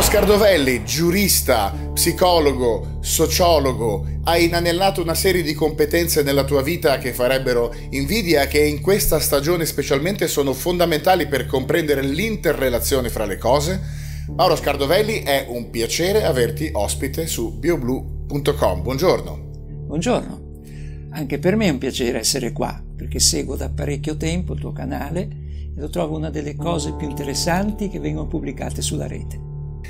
Paolo Scardovelli, giurista, psicologo, sociologo, hai inanellato una serie di competenze nella tua vita che farebbero invidia che in questa stagione specialmente sono fondamentali per comprendere l'interrelazione fra le cose. Mauro Scardovelli, è un piacere averti ospite su bioblu.com. Buongiorno. Buongiorno. Anche per me è un piacere essere qua, perché seguo da parecchio tempo il tuo canale e lo trovo una delle cose più interessanti che vengono pubblicate sulla rete.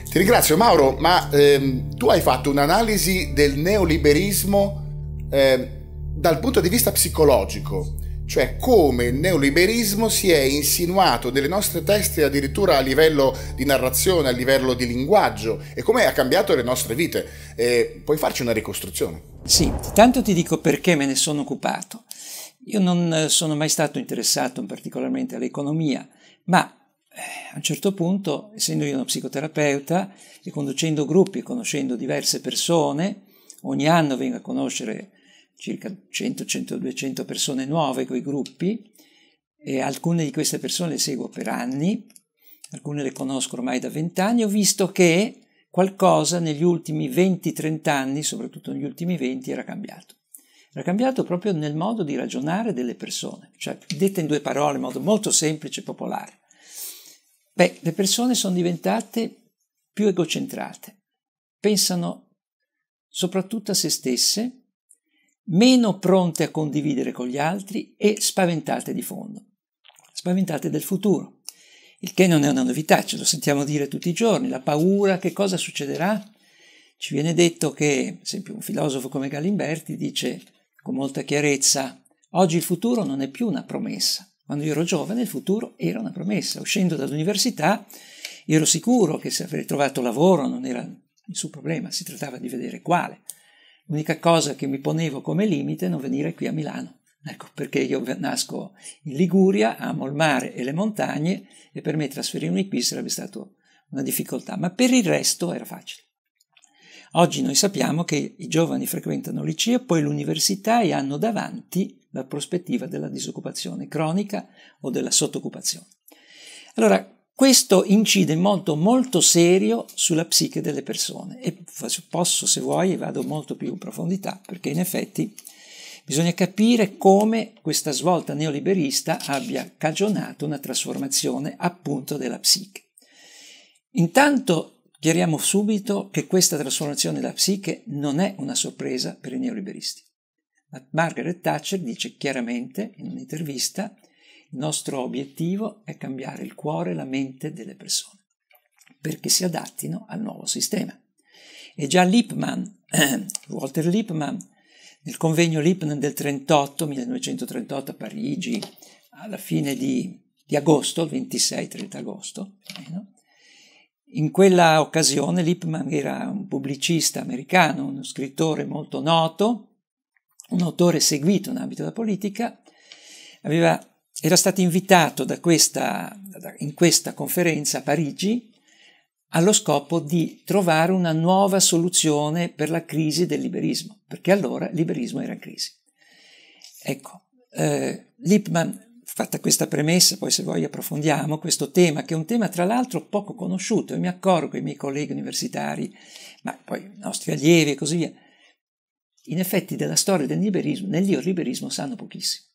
Ti ringrazio Mauro, ma ehm, tu hai fatto un'analisi del neoliberismo ehm, dal punto di vista psicologico, cioè come il neoliberismo si è insinuato nelle nostre teste addirittura a livello di narrazione, a livello di linguaggio e come ha cambiato le nostre vite. Eh, puoi farci una ricostruzione? Sì, tanto ti dico perché me ne sono occupato. Io non sono mai stato interessato particolarmente all'economia, ma eh, a un certo punto, essendo io uno psicoterapeuta, e conducendo gruppi, conoscendo diverse persone, ogni anno vengo a conoscere circa 100, 100, 200 persone nuove con i gruppi e alcune di queste persone le seguo per anni, alcune le conosco ormai da vent'anni, ho visto che qualcosa negli ultimi 20-30 anni, soprattutto negli ultimi 20, era cambiato. Era cambiato proprio nel modo di ragionare delle persone, cioè detta in due parole, in modo molto semplice e popolare. Beh, le persone sono diventate più egocentrate, pensano soprattutto a se stesse, meno pronte a condividere con gli altri e spaventate di fondo, spaventate del futuro, il che non è una novità, ce lo sentiamo dire tutti i giorni, la paura, che cosa succederà? Ci viene detto che, per esempio, un filosofo come Galimberti dice con molta chiarezza, oggi il futuro non è più una promessa, quando io ero giovane il futuro era una promessa. Uscendo dall'università ero sicuro che se avrei trovato lavoro non era il suo problema, si trattava di vedere quale. L'unica cosa che mi ponevo come limite è non venire qui a Milano. Ecco perché io nasco in Liguria, amo il mare e le montagne e per me trasferirmi qui sarebbe stata una difficoltà, ma per il resto era facile. Oggi noi sappiamo che i giovani frequentano liceo, poi l'università e hanno davanti la prospettiva della disoccupazione cronica o della sottooccupazione. Allora, questo incide in modo molto serio sulla psiche delle persone e posso, se vuoi, vado molto più in profondità perché in effetti bisogna capire come questa svolta neoliberista abbia cagionato una trasformazione appunto della psiche. Intanto Chiariamo subito che questa trasformazione della psiche non è una sorpresa per i neoliberisti. Ma Margaret Thatcher dice chiaramente in un'intervista il nostro obiettivo è cambiare il cuore e la mente delle persone perché si adattino al nuovo sistema. E già Lippmann, Walter Lippmann, nel convegno Lippmann del 38, 1938 a Parigi, alla fine di, di agosto, 26-30 agosto, almeno, in quella occasione Lippmann era un pubblicista americano, uno scrittore molto noto, un autore seguito in ambito della politica, aveva, era stato invitato questa, in questa conferenza a Parigi allo scopo di trovare una nuova soluzione per la crisi del liberismo, perché allora il liberismo era in crisi. Ecco, eh, Lippmann fatta questa premessa, poi se voi approfondiamo questo tema, che è un tema tra l'altro poco conosciuto, e mi accorgo, i miei colleghi universitari, ma poi i nostri allievi e così via, in effetti della storia del neoliberismo, nel neoliberismo sanno pochissimo.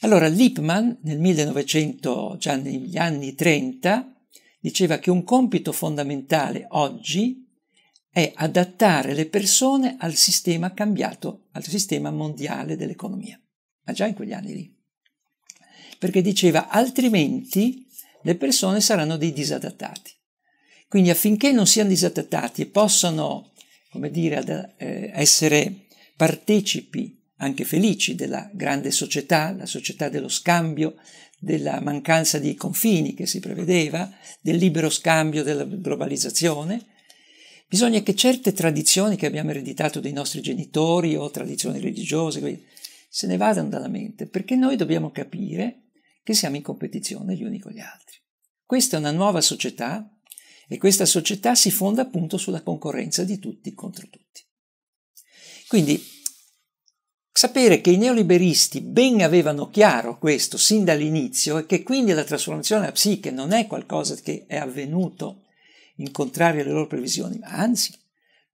Allora Lippmann nel 1900, già negli anni 30, diceva che un compito fondamentale oggi è adattare le persone al sistema cambiato, al sistema mondiale dell'economia, ma già in quegli anni lì perché diceva altrimenti le persone saranno dei disadattati. Quindi affinché non siano disadattati e possano, come dire, ad, eh, essere partecipi anche felici della grande società, la società dello scambio, della mancanza di confini che si prevedeva, del libero scambio, della globalizzazione, bisogna che certe tradizioni che abbiamo ereditato dai nostri genitori o tradizioni religiose se ne vadano dalla mente, perché noi dobbiamo capire che siamo in competizione gli uni con gli altri. Questa è una nuova società e questa società si fonda appunto sulla concorrenza di tutti contro tutti. Quindi sapere che i neoliberisti ben avevano chiaro questo sin dall'inizio e che quindi la trasformazione della psiche non è qualcosa che è avvenuto in contrario alle loro previsioni, ma anzi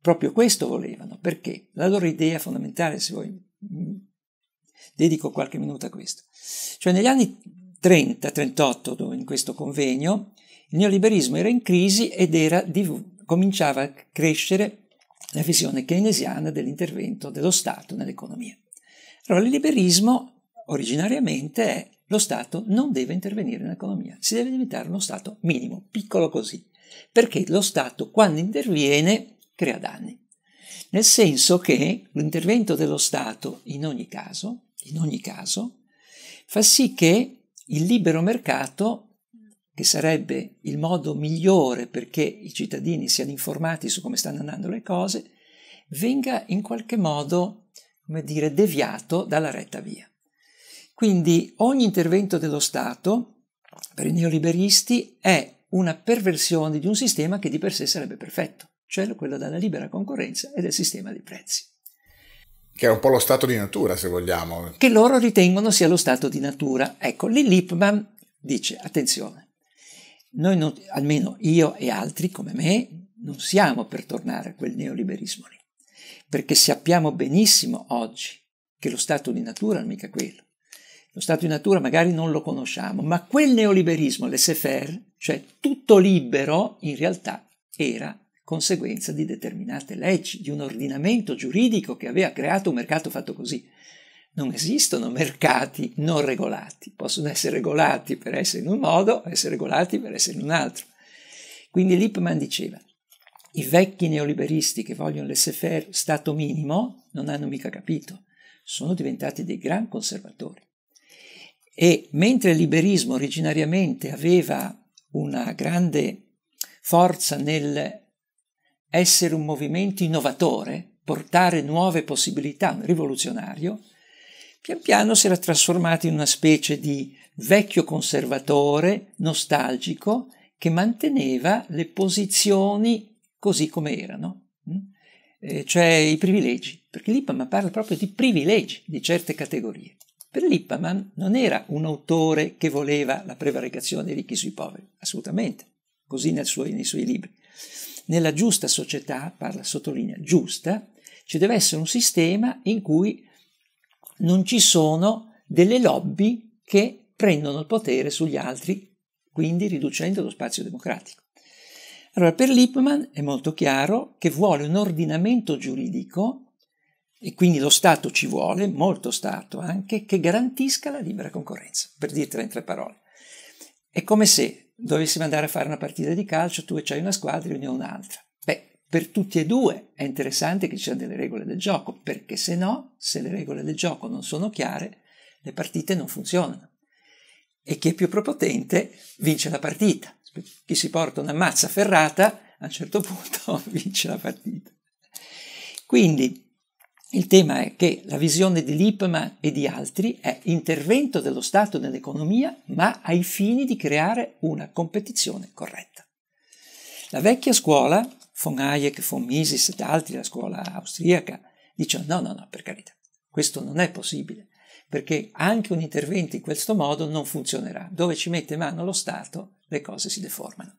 proprio questo volevano, perché la loro idea fondamentale, se voi mm, dedico qualche minuto a questo, cioè negli anni 30-38, in questo convegno, il neoliberismo era in crisi ed era di, cominciava a crescere la visione keynesiana dell'intervento dello Stato nell'economia. Allora, il liberismo originariamente è lo Stato non deve intervenire nell'economia, si deve diventare uno Stato minimo, piccolo così, perché lo Stato quando interviene crea danni. Nel senso che l'intervento dello Stato in ogni caso, in ogni caso fa sì che il libero mercato, che sarebbe il modo migliore perché i cittadini siano informati su come stanno andando le cose, venga in qualche modo, come dire, deviato dalla retta via. Quindi ogni intervento dello Stato per i neoliberisti è una perversione di un sistema che di per sé sarebbe perfetto, cioè quello della libera concorrenza e del sistema dei prezzi che è un po' lo stato di natura, se vogliamo. Che loro ritengono sia lo stato di natura. Ecco, lì Lippmann dice, attenzione, noi non, almeno io e altri come me non siamo per tornare a quel neoliberismo lì, perché sappiamo benissimo oggi che lo stato di natura non è mica quello. Lo stato di natura magari non lo conosciamo, ma quel neoliberismo, laissez-faire, cioè tutto libero, in realtà era conseguenza di determinate leggi, di un ordinamento giuridico che aveva creato un mercato fatto così. Non esistono mercati non regolati, possono essere regolati per essere in un modo, essere regolati per essere in un altro. Quindi Lippmann diceva, i vecchi neoliberisti che vogliono laissez stato minimo non hanno mica capito, sono diventati dei gran conservatori. E mentre il liberismo originariamente aveva una grande forza nel essere un movimento innovatore, portare nuove possibilità, un rivoluzionario, pian piano si era trasformato in una specie di vecchio conservatore, nostalgico, che manteneva le posizioni così come erano, mm? eh, cioè i privilegi, perché Lippmann parla proprio di privilegi di certe categorie. Per Lippmann non era un autore che voleva la prevaricazione dei ricchi sui poveri, assolutamente, così suo, nei suoi libri nella giusta società, parla sottolinea giusta, ci deve essere un sistema in cui non ci sono delle lobby che prendono il potere sugli altri, quindi riducendo lo spazio democratico. Allora, per Lippmann è molto chiaro che vuole un ordinamento giuridico, e quindi lo Stato ci vuole, molto Stato anche, che garantisca la libera concorrenza, per dirtela in tre parole. È come se dovessimo andare a fare una partita di calcio, tu e c'hai una squadra e io ne ho un'altra. Beh, per tutti e due è interessante che ci siano delle regole del gioco, perché se no, se le regole del gioco non sono chiare, le partite non funzionano. E chi è più propotente vince la partita. Chi si porta una mazza ferrata, a un certo punto vince la partita. Quindi il tema è che la visione di Lippmann e di altri è intervento dello Stato nell'economia, ma ai fini di creare una competizione corretta. La vecchia scuola, von Hayek, von Mises ed altri, la scuola austriaca, dice no, no, no, per carità, questo non è possibile, perché anche un intervento in questo modo non funzionerà. Dove ci mette mano lo Stato, le cose si deformano.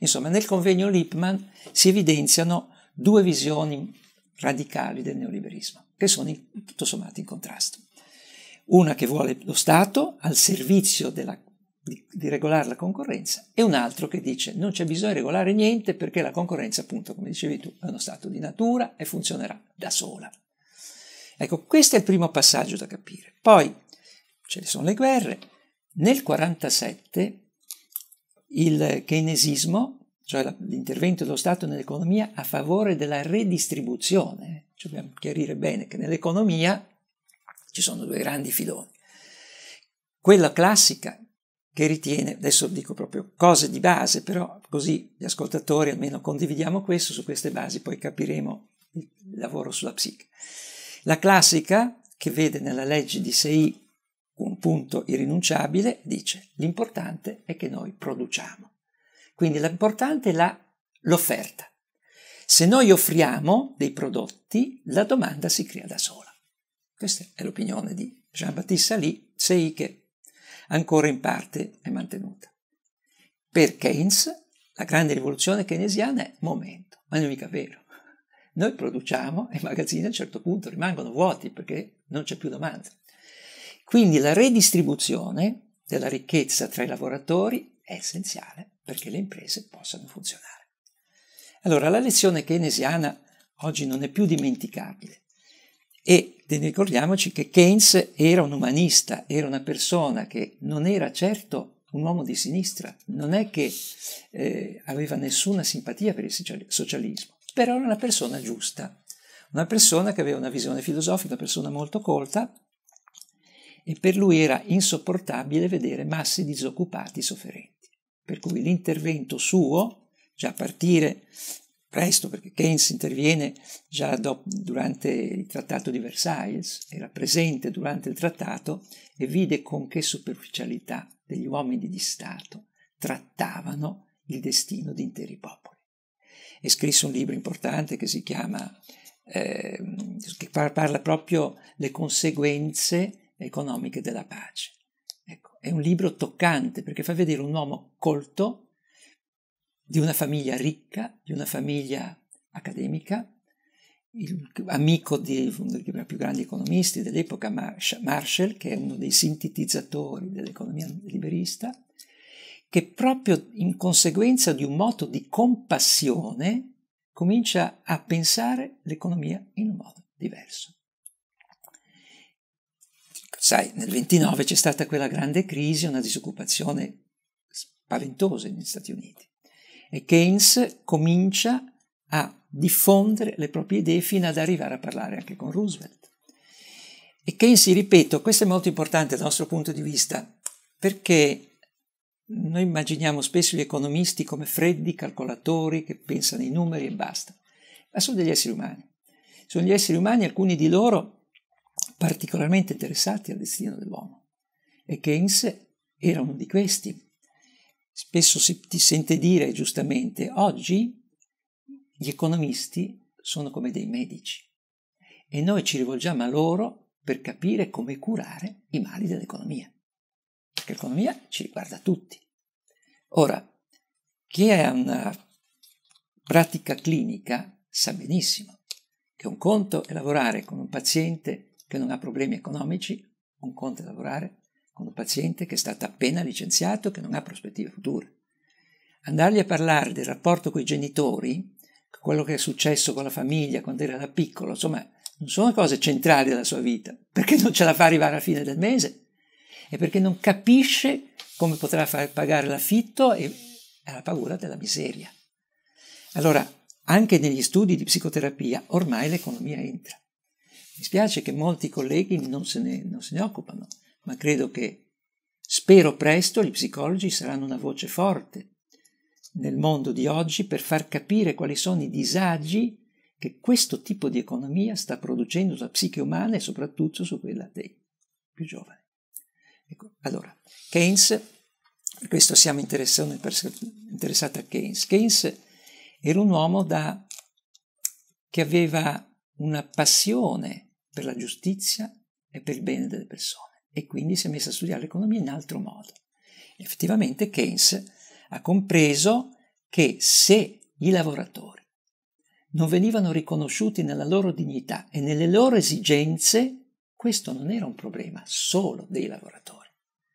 Insomma, nel convegno Lippmann si evidenziano due visioni radicali del neoliberismo, che sono in, tutto sommato in contrasto. Una che vuole lo Stato al servizio della, di, di, regolare la concorrenza e un altro che dice non c'è bisogno di regolare niente perché la concorrenza, appunto, come dicevi tu, è uno stato di natura e funzionerà da sola. Ecco, questo è il primo passaggio da capire. Poi ce ne sono le guerre. Nel 1947 il keynesismo cioè l'intervento dello Stato nell'economia a favore della redistribuzione. Ci dobbiamo chiarire bene che nell'economia ci sono due grandi filoni. Quella classica che ritiene, adesso dico proprio cose di base, però così gli ascoltatori almeno condividiamo questo, su queste basi poi capiremo il lavoro sulla psiche. La classica, che vede nella legge di Sei un punto irrinunciabile, dice l'importante è che noi produciamo. Quindi l'importante è l'offerta. Se noi offriamo dei prodotti, la domanda si crea da sola. Questa è l'opinione di Jean-Baptiste Ali, sei che ancora in parte è mantenuta. Per Keynes, la grande rivoluzione keynesiana è momento, ma non è mica vero. Noi produciamo e i magazzini a un certo punto rimangono vuoti perché non c'è più domanda. Quindi la redistribuzione della ricchezza tra i lavoratori è essenziale perché le imprese possano funzionare. Allora, la lezione keynesiana oggi non è più dimenticabile e ricordiamoci che Keynes era un umanista, era una persona che non era certo un uomo di sinistra, non è che eh, aveva nessuna simpatia per il socialismo, però era una persona giusta, una persona che aveva una visione filosofica, una persona molto colta e per lui era insopportabile vedere masse disoccupati sofferenti per cui l'intervento suo, già a partire presto, perché Keynes interviene già do, durante il trattato di Versailles, era presente durante il trattato e vide con che superficialità degli uomini di Stato trattavano il destino di interi popoli. E scrisse un libro importante che si chiama, eh, che parla proprio le conseguenze economiche della pace. Ecco, è un libro toccante perché fa vedere un uomo colto di una famiglia ricca, di una famiglia accademica, il, amico di uno dei più grandi economisti dell'epoca, Marshall, che è uno dei sintetizzatori dell'economia liberista, che proprio in conseguenza di un moto di compassione comincia a pensare l'economia in un modo diverso. Sai, nel 29 c'è stata quella grande crisi, una disoccupazione spaventosa negli Stati Uniti e Keynes comincia a diffondere le proprie idee fino ad arrivare a parlare anche con Roosevelt. E Keynes, ripeto, questo è molto importante dal nostro punto di vista, perché noi immaginiamo spesso gli economisti come freddi calcolatori che pensano ai numeri e basta, ma sono degli esseri umani. Sono gli esseri umani, alcuni di loro particolarmente interessati al destino dell'uomo e Keynes era uno di questi. Spesso si ti sente dire giustamente oggi gli economisti sono come dei medici e noi ci rivolgiamo a loro per capire come curare i mali dell'economia, perché l'economia ci riguarda tutti. Ora, chi ha una pratica clinica sa benissimo che un conto è lavorare con un paziente che non ha problemi economici, un conto è lavorare con un paziente che è stato appena licenziato, che non ha prospettive future. Andargli a parlare del rapporto con i genitori, quello che è successo con la famiglia quando era da piccolo, insomma, non sono cose centrali della sua vita, perché non ce la fa arrivare alla fine del mese e perché non capisce come potrà far pagare l'affitto e ha la paura della miseria. Allora, anche negli studi di psicoterapia ormai l'economia entra. Mi spiace che molti colleghi non se ne, non se ne occupano, ma credo che Spero presto gli psicologi saranno una voce forte nel mondo di oggi per far capire quali sono i disagi che questo tipo di economia sta producendo sulla psiche umana e soprattutto su quella dei più giovani. Ecco, allora, Keynes, per questo siamo interessati a Keynes. Keynes era un uomo da, che aveva una passione per la giustizia e per il bene delle persone e quindi si è messa a studiare l'economia in altro modo. Effettivamente Keynes ha compreso che se i lavoratori non venivano riconosciuti nella loro dignità e nelle loro esigenze, questo non era un problema solo dei lavoratori,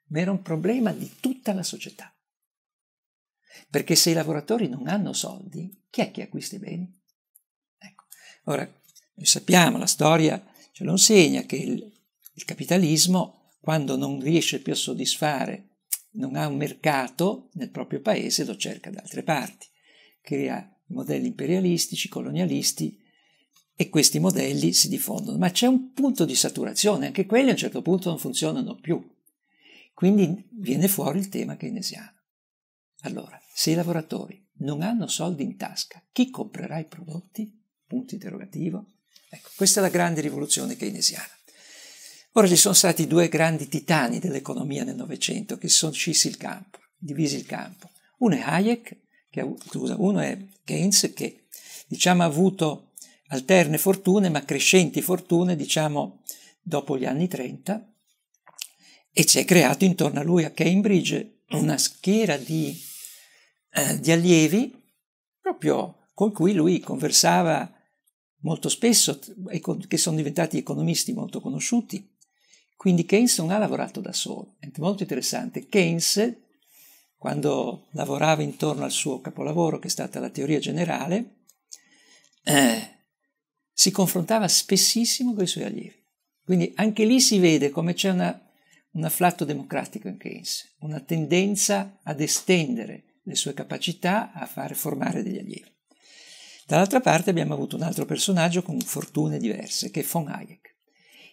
ma era un problema di tutta la società. Perché se i lavoratori non hanno soldi, chi è che acquista i beni? Ecco, ora noi sappiamo la storia ce lo insegna che il, il capitalismo, quando non riesce più a soddisfare, non ha un mercato nel proprio paese, lo cerca da altre parti. Crea modelli imperialistici, colonialisti, e questi modelli si diffondono. Ma c'è un punto di saturazione, anche quelli a un certo punto non funzionano più. Quindi viene fuori il tema keynesiano. Allora, se i lavoratori non hanno soldi in tasca, chi comprerà i prodotti? Punto interrogativo. Ecco, questa è la grande rivoluzione keynesiana. Ora ci sono stati due grandi titani dell'economia nel Novecento che si sono scissi il campo, divisi il campo. Uno è Hayek, che, scusa, uno è Keynes che diciamo, ha avuto alterne fortune, ma crescenti fortune, diciamo, dopo gli anni 30, e si è creato intorno a lui a Cambridge una schiera di, eh, di allievi proprio con cui lui conversava molto spesso, che sono diventati economisti molto conosciuti. Quindi Keynes non ha lavorato da solo, è molto interessante. Keynes, quando lavorava intorno al suo capolavoro, che è stata la teoria generale, eh, si confrontava spessissimo con i suoi allievi. Quindi anche lì si vede come c'è una, un afflatto democratico in Keynes, una tendenza ad estendere le sue capacità a far formare degli allievi. Dall'altra parte abbiamo avuto un altro personaggio con fortune diverse, che è von Hayek.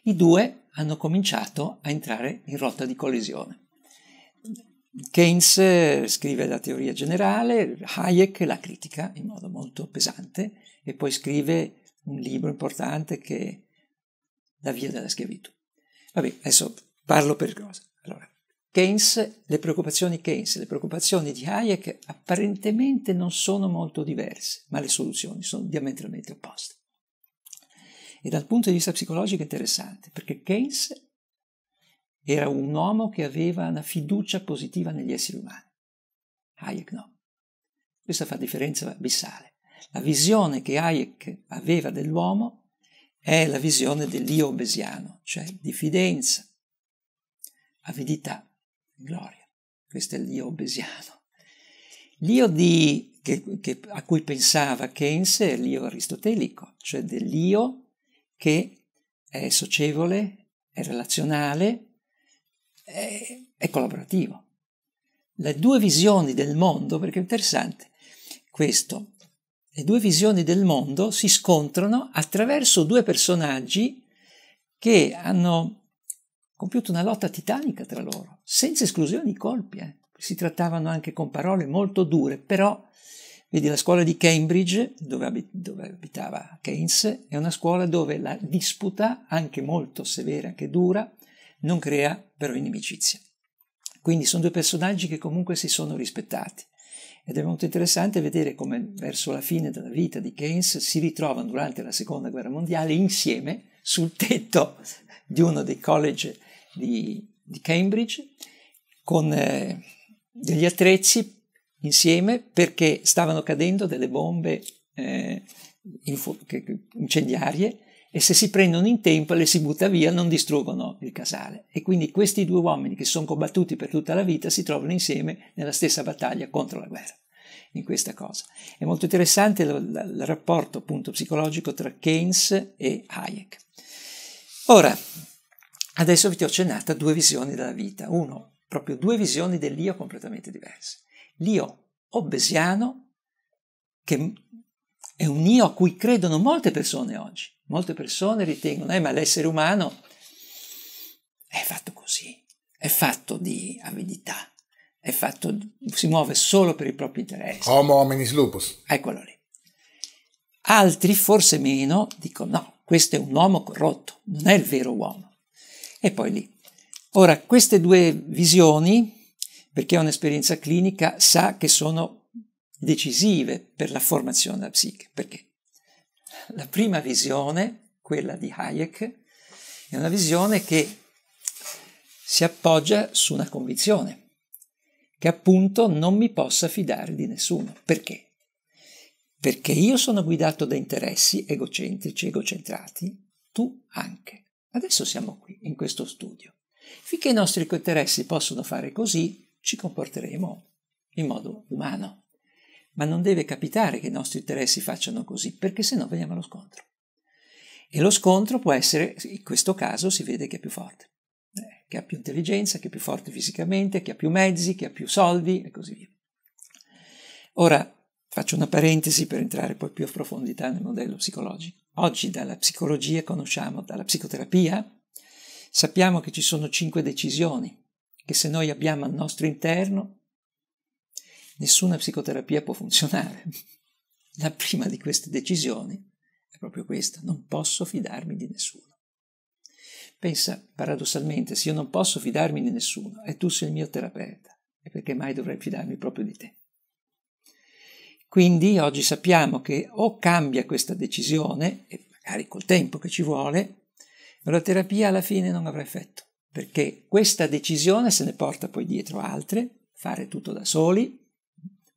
I due hanno cominciato a entrare in rotta di collisione. Keynes eh, scrive la teoria generale, Hayek la critica in modo molto pesante e poi scrive un libro importante che è La via della schiavitù. Vabbè, adesso parlo per cosa. Allora, Keynes, le preoccupazioni Keynes le preoccupazioni di Hayek apparentemente non sono molto diverse, ma le soluzioni sono diametralmente opposte. E dal punto di vista psicologico è interessante, perché Keynes era un uomo che aveva una fiducia positiva negli esseri umani. Hayek no. Questa fa differenza abissale. La visione che Hayek aveva dell'uomo è la visione dell'io obesiano, cioè diffidenza, avidità, gloria. Questo è l'io obesiano. L'io di, che, che, a cui pensava Keynes è l'io aristotelico, cioè dell'io che è socievole, è relazionale, è, è collaborativo. Le due visioni del mondo, perché è interessante questo, le due visioni del mondo si scontrano attraverso due personaggi che hanno compiuto una lotta titanica tra loro, senza esclusione di colpi. Eh. Si trattavano anche con parole molto dure, però, vedi, la scuola di Cambridge, dove, abit- dove abitava Keynes, è una scuola dove la disputa, anche molto severa, anche dura, non crea però inimicizia. Quindi sono due personaggi che comunque si sono rispettati. Ed è molto interessante vedere come verso la fine della vita di Keynes si ritrovano durante la seconda guerra mondiale insieme sul tetto di uno dei college di, di Cambridge con eh, degli attrezzi insieme perché stavano cadendo delle bombe eh, incendiarie e se si prendono in tempo e le si butta via non distruggono il casale. E quindi questi due uomini che si sono combattuti per tutta la vita si trovano insieme nella stessa battaglia contro la guerra. In questa cosa. È molto interessante il rapporto appunto psicologico tra Keynes e Hayek. Ora, Adesso vi ho accennata due visioni della vita, uno, proprio due visioni dell'io completamente diverse. L'io obesiano, che è un io a cui credono molte persone oggi. Molte persone ritengono, eh, ma l'essere umano è fatto così, è fatto di avidità, è fatto, si muove solo per i propri interessi. Homo hominis lupus. Eccolo lì. Altri, forse meno, dicono no, questo è un uomo corrotto, non è il vero uomo e poi lì. Ora, queste due visioni, per chi ha un'esperienza clinica, sa che sono decisive per la formazione della psiche. Perché? La prima visione, quella di Hayek, è una visione che si appoggia su una convinzione, che appunto non mi possa fidare di nessuno. Perché? Perché io sono guidato da interessi egocentrici, egocentrati, tu anche. Adesso siamo qui, in questo studio. Finché i nostri interessi possono fare così, ci comporteremo in modo umano. Ma non deve capitare che i nostri interessi facciano così, perché sennò veniamo allo scontro. E lo scontro può essere, in questo caso si vede che è più forte, eh, che ha più intelligenza, che è più forte fisicamente, che ha più mezzi, che ha più soldi e così via. Ora, Faccio una parentesi per entrare poi più a profondità nel modello psicologico. Oggi dalla psicologia conosciamo, dalla psicoterapia, sappiamo che ci sono cinque decisioni che se noi abbiamo al nostro interno, nessuna psicoterapia può funzionare. La prima di queste decisioni è proprio questa, non posso fidarmi di nessuno. Pensa, paradossalmente, se io non posso fidarmi di nessuno e tu sei il mio terapeuta, e perché mai dovrei fidarmi proprio di te? Quindi oggi sappiamo che o cambia questa decisione, e magari col tempo che ci vuole, la terapia alla fine non avrà effetto, perché questa decisione se ne porta poi dietro altre, fare tutto da soli,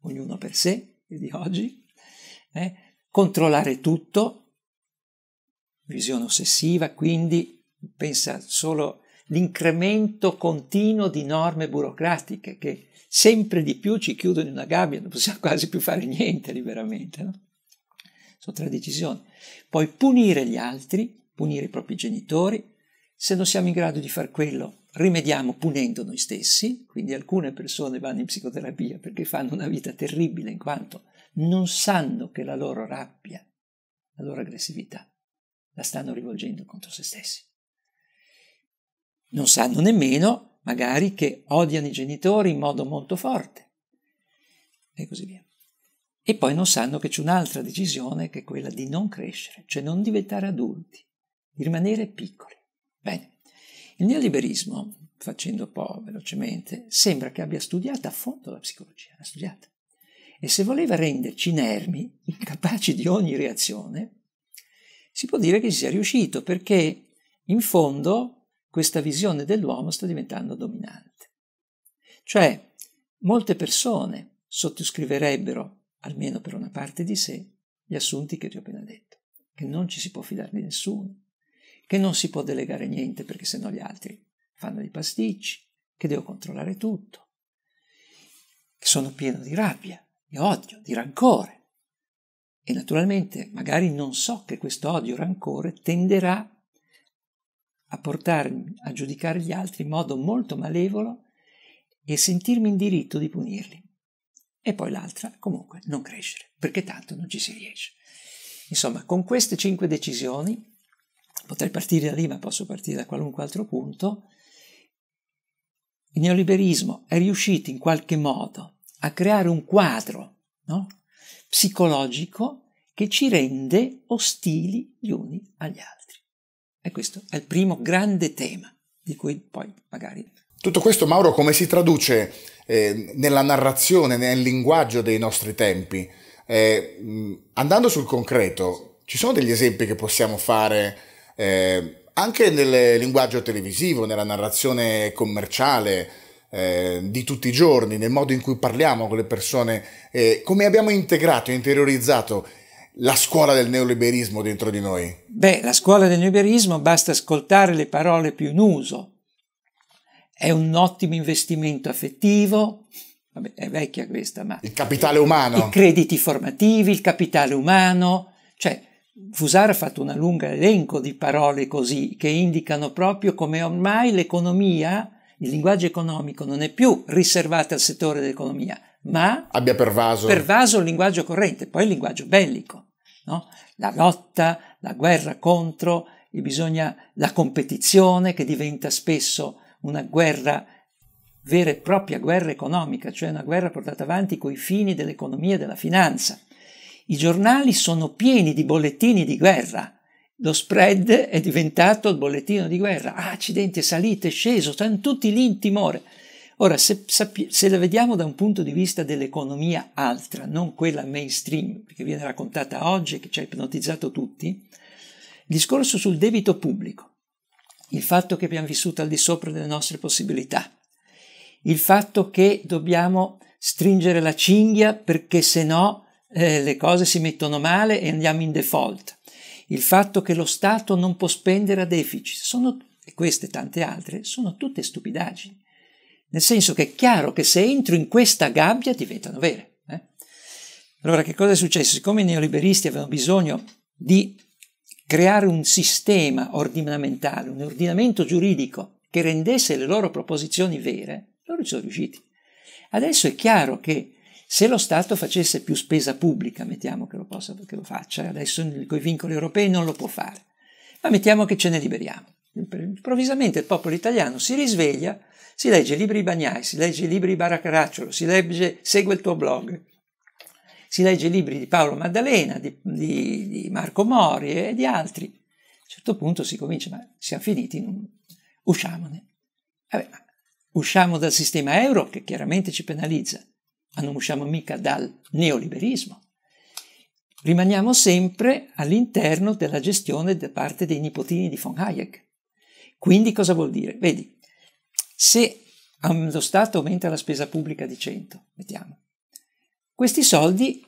ognuno per sé, di oggi, eh? controllare tutto, visione ossessiva, quindi pensa solo all'incremento continuo di norme burocratiche che sempre di più ci chiudono in una gabbia, non possiamo quasi più fare niente liberamente. No? Sono tre decisioni. Poi punire gli altri, punire i propri genitori, se non siamo in grado di far quello, rimediamo punendo noi stessi, quindi alcune persone vanno in psicoterapia perché fanno una vita terribile in quanto non sanno che la loro rabbia, la loro aggressività, la stanno rivolgendo contro se stessi. Non sanno nemmeno magari che odiano i genitori in modo molto forte e così via. E poi non sanno che c'è un'altra decisione che è quella di non crescere, cioè non diventare adulti, di rimanere piccoli. Bene, il neoliberismo, facendo un po' velocemente, sembra che abbia studiato a fondo la psicologia, ha studiato. E se voleva renderci inermi, incapaci di ogni reazione, si può dire che ci sia riuscito perché in fondo questa visione dell'uomo sta diventando dominante. Cioè, molte persone sottoscriverebbero, almeno per una parte di sé, gli assunti che ti ho appena detto, che non ci si può fidare di nessuno, che non si può delegare niente perché sennò gli altri fanno dei pasticci, che devo controllare tutto, che sono pieno di rabbia, di odio, di rancore. E naturalmente magari non so che questo odio, rancore tenderà a portarmi a giudicare gli altri in modo molto malevolo e sentirmi in diritto di punirli. E poi l'altra, comunque, non crescere, perché tanto non ci si riesce. Insomma, con queste cinque decisioni, potrei partire da lì, ma posso partire da qualunque altro punto, il neoliberismo è riuscito in qualche modo a creare un quadro no? psicologico che ci rende ostili gli uni agli altri. E questo è il primo grande tema di cui poi magari... Tutto questo, Mauro, come si traduce eh, nella narrazione, nel linguaggio dei nostri tempi? Eh, andando sul concreto, ci sono degli esempi che possiamo fare eh, anche nel linguaggio televisivo, nella narrazione commerciale eh, di tutti i giorni, nel modo in cui parliamo con le persone, eh, come abbiamo integrato e interiorizzato la scuola del neoliberismo dentro di noi? Beh, la scuola del neoliberismo basta ascoltare le parole più in uso. È un ottimo investimento affettivo, vabbè, è vecchia questa, ma... Il capitale umano. I crediti formativi, il capitale umano, cioè Fusaro ha fatto un lungo elenco di parole così che indicano proprio come ormai l'economia, il linguaggio economico non è più riservato al settore dell'economia, ma abbia pervaso. pervaso il linguaggio corrente, poi il linguaggio bellico, no? la lotta, la guerra contro, bisogna, la competizione che diventa spesso una guerra vera e propria guerra economica, cioè una guerra portata avanti coi fini dell'economia e della finanza. I giornali sono pieni di bollettini di guerra. Lo spread è diventato il bollettino di guerra. Ah, accidenti, salite, sceso, stanno tutti lì in timore. Ora, se, se, la vediamo da un punto di vista dell'economia altra, non quella mainstream, che viene raccontata oggi e che ci ha ipnotizzato tutti, il discorso sul debito pubblico, il fatto che abbiamo vissuto al di sopra delle nostre possibilità, il fatto che dobbiamo stringere la cinghia perché se no eh, le cose si mettono male e andiamo in default, il fatto che lo Stato non può spendere a deficit, sono, e queste e tante altre, sono tutte stupidaggini. Nel senso che è chiaro che se entro in questa gabbia diventano vere. Eh? Allora che cosa è successo? Siccome i neoliberisti avevano bisogno di creare un sistema ordinamentale, un ordinamento giuridico che rendesse le loro proposizioni vere, loro ci sono riusciti. Adesso è chiaro che se lo Stato facesse più spesa pubblica, mettiamo che lo, possa, che lo faccia, eh, adesso con i vincoli europei non lo può fare, ma mettiamo che ce ne liberiamo. Improvvisamente il popolo italiano si risveglia si legge libri Bagnai, si legge libri Baracracciolo, si legge Segue il tuo blog, si legge libri di Paolo Maddalena, di, di, di Marco Mori e di altri. A un certo punto si comincia, ma siamo finiti, non... usciamone. Vabbè, ma usciamo dal sistema euro che chiaramente ci penalizza, ma non usciamo mica dal neoliberismo. Rimaniamo sempre all'interno della gestione da parte dei nipotini di von Hayek. Quindi cosa vuol dire? Vedi, se lo Stato aumenta la spesa pubblica di 100, mettiamo, questi soldi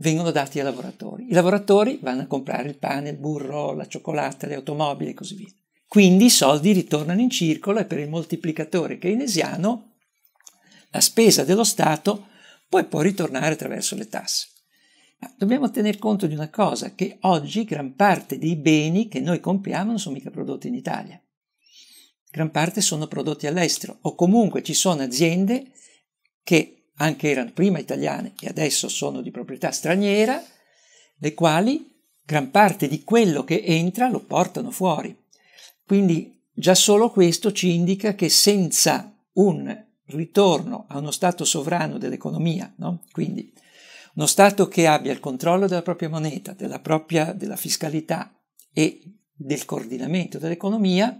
vengono dati ai lavoratori. I lavoratori vanno a comprare il pane, il burro, la cioccolata, le automobili e così via. Quindi i soldi ritornano in circolo e per il moltiplicatore keynesiano la spesa dello Stato poi può ritornare attraverso le tasse. dobbiamo tener conto di una cosa, che oggi gran parte dei beni che noi compriamo non sono mica prodotti in Italia gran parte sono prodotti all'estero o comunque ci sono aziende che anche erano prima italiane e adesso sono di proprietà straniera, le quali gran parte di quello che entra lo portano fuori. Quindi già solo questo ci indica che senza un ritorno a uno Stato sovrano dell'economia, no? quindi uno Stato che abbia il controllo della propria moneta, della propria della fiscalità e del coordinamento dell'economia,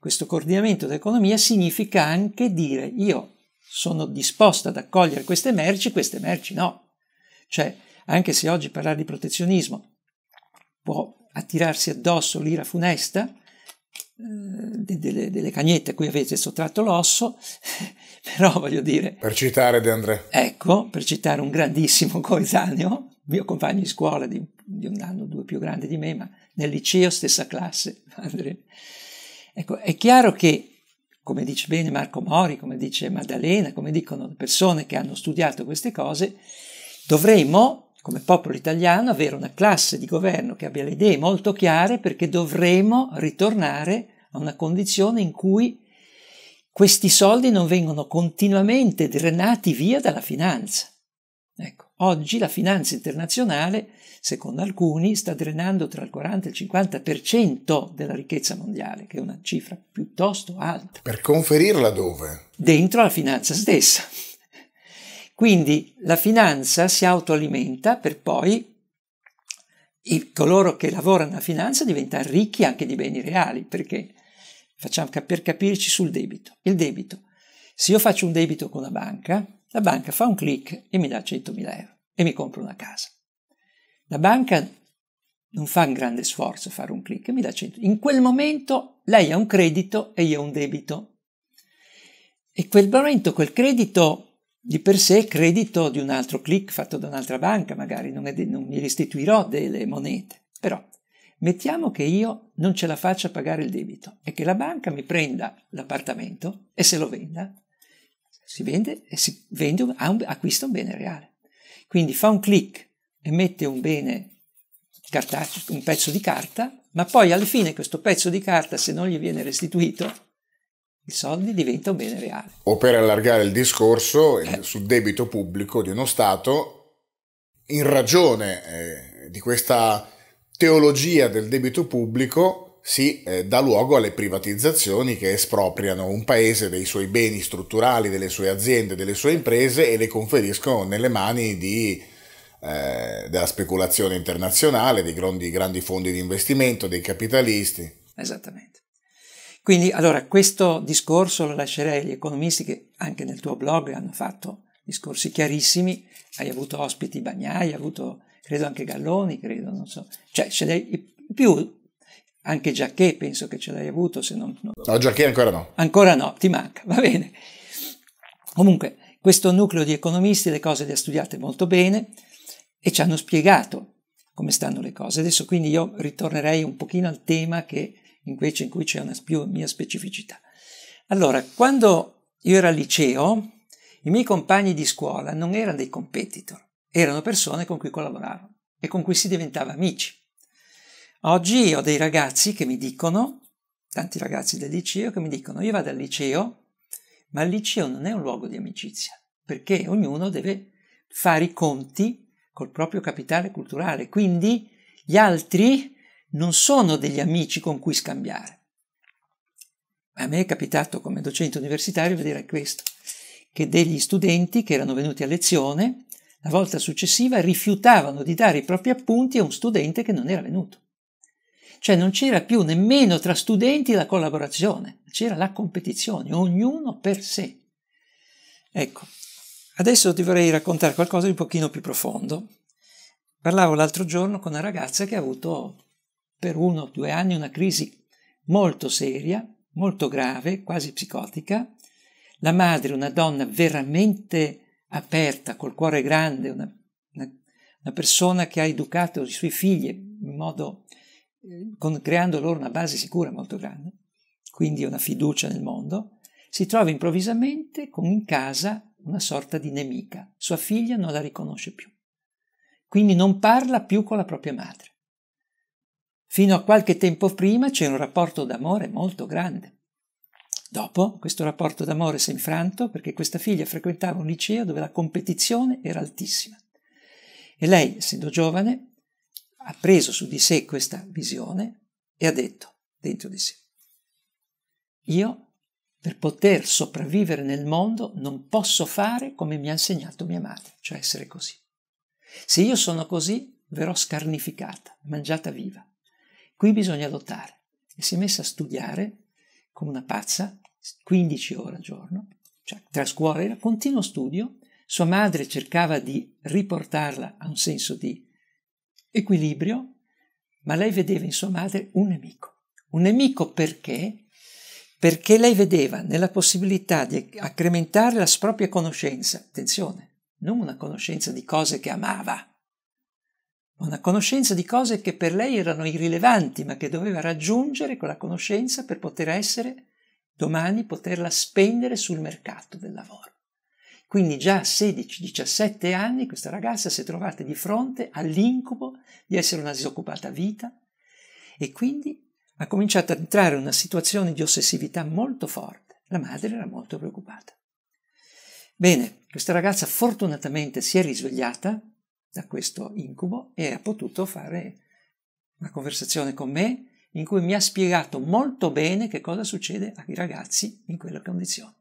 questo coordinamento dell'economia significa anche dire io sono disposto ad accogliere queste merci, queste merci no. Cioè, anche se oggi parlare di protezionismo può attirarsi addosso l'ira funesta, eh, delle, delle, cagnette a cui avete sottratto l'osso, però voglio dire... Per citare De André. Ecco, per citare un grandissimo coetaneo, mio compagno di scuola di, di un anno o due più grande di me, ma nel liceo stessa classe, André. Ecco, è chiaro che, come dice bene Marco Mori, come dice Maddalena, come dicono le persone che hanno studiato queste cose, dovremmo, come popolo italiano, avere una classe di governo che abbia le idee molto chiare perché dovremo ritornare a una condizione in cui questi soldi non vengono continuamente drenati via dalla finanza. Ecco, oggi la finanza internazionale secondo alcuni, sta drenando tra il 40 e il 50% della ricchezza mondiale, che è una cifra piuttosto alta. Per conferirla dove? Dentro la finanza stessa. Quindi la finanza si autoalimenta per poi i, coloro che lavorano alla finanza diventano ricchi anche di beni reali, perché facciamo per capirci sul debito. Il debito. Se io faccio un debito con la banca, la banca fa un clic e mi dà 100.000 euro e mi compro una casa. La banca non fa un grande sforzo a fare un clic mi dà 100. In quel momento lei ha un credito e io ho un debito. E quel momento, quel credito di per sé è credito di un altro click fatto da un'altra banca, magari non, de- non, mi restituirò delle monete. Però mettiamo che io non ce la faccia a pagare il debito e che la banca mi prenda l'appartamento e se lo venda, si vende e si vende, un, acquista un bene reale. Quindi fa un click emette un bene cartaceo, un pezzo di carta, ma poi alla fine questo pezzo di carta, se non gli viene restituito, i soldi diventa un bene reale. O per allargare il discorso eh. sul debito pubblico di uno Stato, in ragione eh, di questa teologia del debito pubblico si eh, dà luogo alle privatizzazioni che espropriano un paese dei suoi beni strutturali, delle sue aziende, delle sue imprese e le conferiscono nelle mani di eh, della speculazione internazionale, dei grandi, grandi fondi di investimento, dei capitalisti. Esattamente. Quindi allora questo discorso lo lascerei agli economisti che anche nel tuo blog hanno fatto discorsi chiarissimi, hai avuto ospiti Bagnai, hai avuto credo anche Galloni, credo, non so, cioè ce l'hai più, anche Giacché penso che ce l'hai avuto, se non... No, no Giacché ancora no. Ancora no, ti manca, va bene. Comunque, questo nucleo di economisti le cose le ha studiate molto bene, e ci hanno spiegato come stanno le cose. Adesso quindi io ritornerei un pochino al tema che invece in cui c'è una più mia specificità. Allora, quando io ero al liceo, i miei compagni di scuola non erano dei competitor, erano persone con cui collaboravano e con cui si diventava amici. Oggi ho dei ragazzi che mi dicono, tanti ragazzi del liceo, che mi dicono io vado al liceo, ma il liceo non è un luogo di amicizia, perché ognuno deve fare i conti col proprio capitale culturale. Quindi gli altri non sono degli amici con cui scambiare. A me è capitato come docente universitario vedere questo, che degli studenti che erano venuti a lezione la volta successiva rifiutavano di dare i propri appunti a un studente che non era venuto. Cioè non c'era più nemmeno tra studenti la collaborazione, c'era la competizione, ognuno per sé. Ecco, Adesso ti vorrei raccontare qualcosa di un pochino più profondo. Parlavo l'altro giorno con una ragazza che ha avuto per uno o due anni una crisi molto seria, molto grave, quasi psicotica. La madre, una donna veramente aperta, col cuore grande, una, una, una persona che ha educato i suoi figli in modo, eh, con, creando loro una base sicura molto grande, quindi una fiducia nel mondo, si trova improvvisamente con in casa una sorta di nemica. Sua figlia non la riconosce più. Quindi non parla più con la propria madre. Fino a qualche tempo prima c'è un rapporto d'amore molto grande. Dopo questo rapporto d'amore si è infranto perché questa figlia frequentava un liceo dove la competizione era altissima. E lei, essendo giovane, ha preso su di sé questa visione e ha detto dentro di sé, io per poter sopravvivere nel mondo non posso fare come mi ha insegnato mia madre, cioè essere così. Se io sono così, verrò scarnificata, mangiata viva. Qui bisogna lottare. E si è messa a studiare come una pazza, 15 ore al giorno, cioè tra scuola era continuo studio. Sua madre cercava di riportarla a un senso di equilibrio, ma lei vedeva in sua madre un nemico. Un nemico perché perché lei vedeva nella possibilità di accrementare la propria conoscenza, attenzione, non una conoscenza di cose che amava, ma una conoscenza di cose che per lei erano irrilevanti, ma che doveva raggiungere quella conoscenza per poter essere, domani poterla spendere sul mercato del lavoro. Quindi già a 16-17 anni questa ragazza si è trovata di fronte all'incubo di essere una disoccupata vita e quindi ha cominciato ad entrare in una situazione di ossessività molto forte. La madre era molto preoccupata. Bene, questa ragazza fortunatamente si è risvegliata da questo incubo e ha potuto fare una conversazione con me in cui mi ha spiegato molto bene che cosa succede ai ragazzi in quella condizione.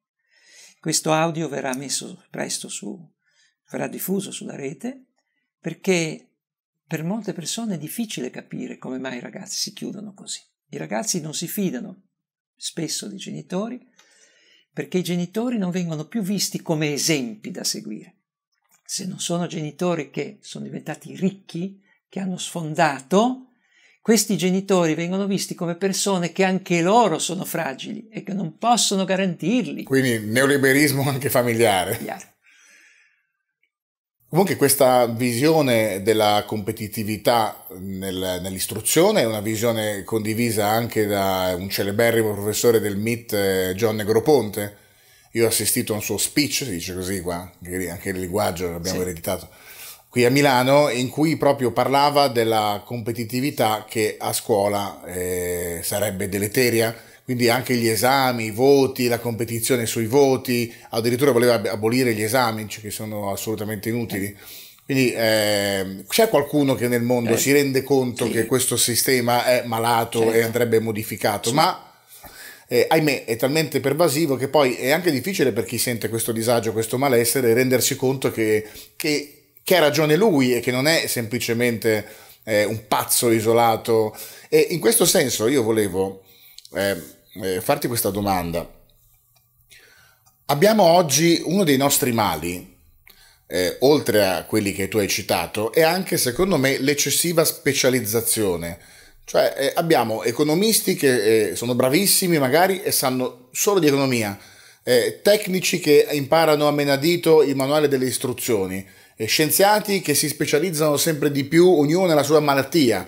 Questo audio verrà messo presto su, verrà diffuso sulla rete perché per molte persone è difficile capire come mai i ragazzi si chiudono così. I ragazzi non si fidano spesso dei genitori perché i genitori non vengono più visti come esempi da seguire. Se non sono genitori che sono diventati ricchi, che hanno sfondato, questi genitori vengono visti come persone che anche loro sono fragili e che non possono garantirli. Quindi neoliberismo anche familiare. familiare. Comunque questa visione della competitività nel, nell'istruzione è una visione condivisa anche da un celeberrimo professore del MIT, eh, John Negroponte. Io ho assistito a un suo speech, si dice così qua, anche il linguaggio l'abbiamo sì. ereditato, qui a Milano, in cui proprio parlava della competitività che a scuola eh, sarebbe deleteria quindi anche gli esami, i voti, la competizione sui voti, addirittura voleva abolire gli esami, cioè che sono assolutamente inutili. Eh. Quindi eh, c'è qualcuno che nel mondo eh, si rende conto sì. che questo sistema è malato certo. e andrebbe modificato, sì. ma eh, ahimè è talmente pervasivo che poi è anche difficile per chi sente questo disagio, questo malessere, rendersi conto che, che, che ha ragione lui e che non è semplicemente eh, un pazzo isolato. E in questo senso io volevo... Ehm, eh, farti questa domanda. Abbiamo oggi uno dei nostri mali, eh, oltre a quelli che tu hai citato, è anche secondo me l'eccessiva specializzazione. Cioè eh, abbiamo economisti che eh, sono bravissimi magari e sanno solo di economia, eh, tecnici che imparano a menadito il manuale delle istruzioni, eh, scienziati che si specializzano sempre di più, ognuno nella sua malattia.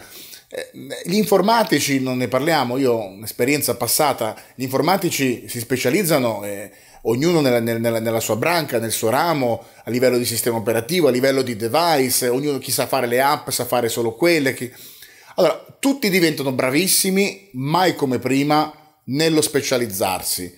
Eh, gli informatici non ne parliamo, io ho un'esperienza passata, gli informatici si specializzano eh, ognuno nella, nella, nella, sua branca, nel suo ramo, a livello di sistema operativo, a livello di device, ognuno chi sa fare le app sa fare solo quelle. Chi... Allora, tutti diventano bravissimi, mai come prima, nello specializzarsi.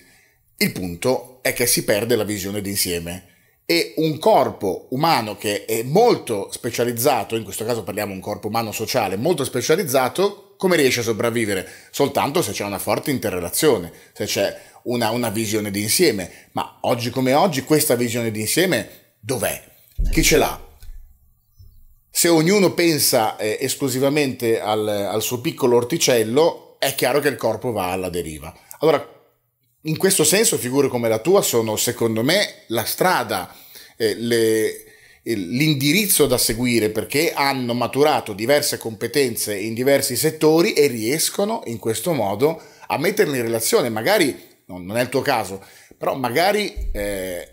Il punto è che si perde la visione d'insieme e un corpo umano che è molto specializzato, in questo caso parliamo di un corpo umano sociale, molto specializzato, come riesce a sopravvivere? Soltanto se c'è una forte interrelazione, se c'è una, una visione d'insieme. Ma oggi come oggi questa visione d'insieme dov'è? Chi ce l'ha? Se ognuno pensa eh, esclusivamente al, al suo piccolo orticello, è chiaro che il corpo va alla deriva. Allora, in questo senso figure come la tua sono secondo me la strada, eh, le, eh, l'indirizzo da seguire perché hanno maturato diverse competenze in diversi settori e riescono in questo modo a metterle in relazione. Magari, no, non è il tuo caso, però magari eh,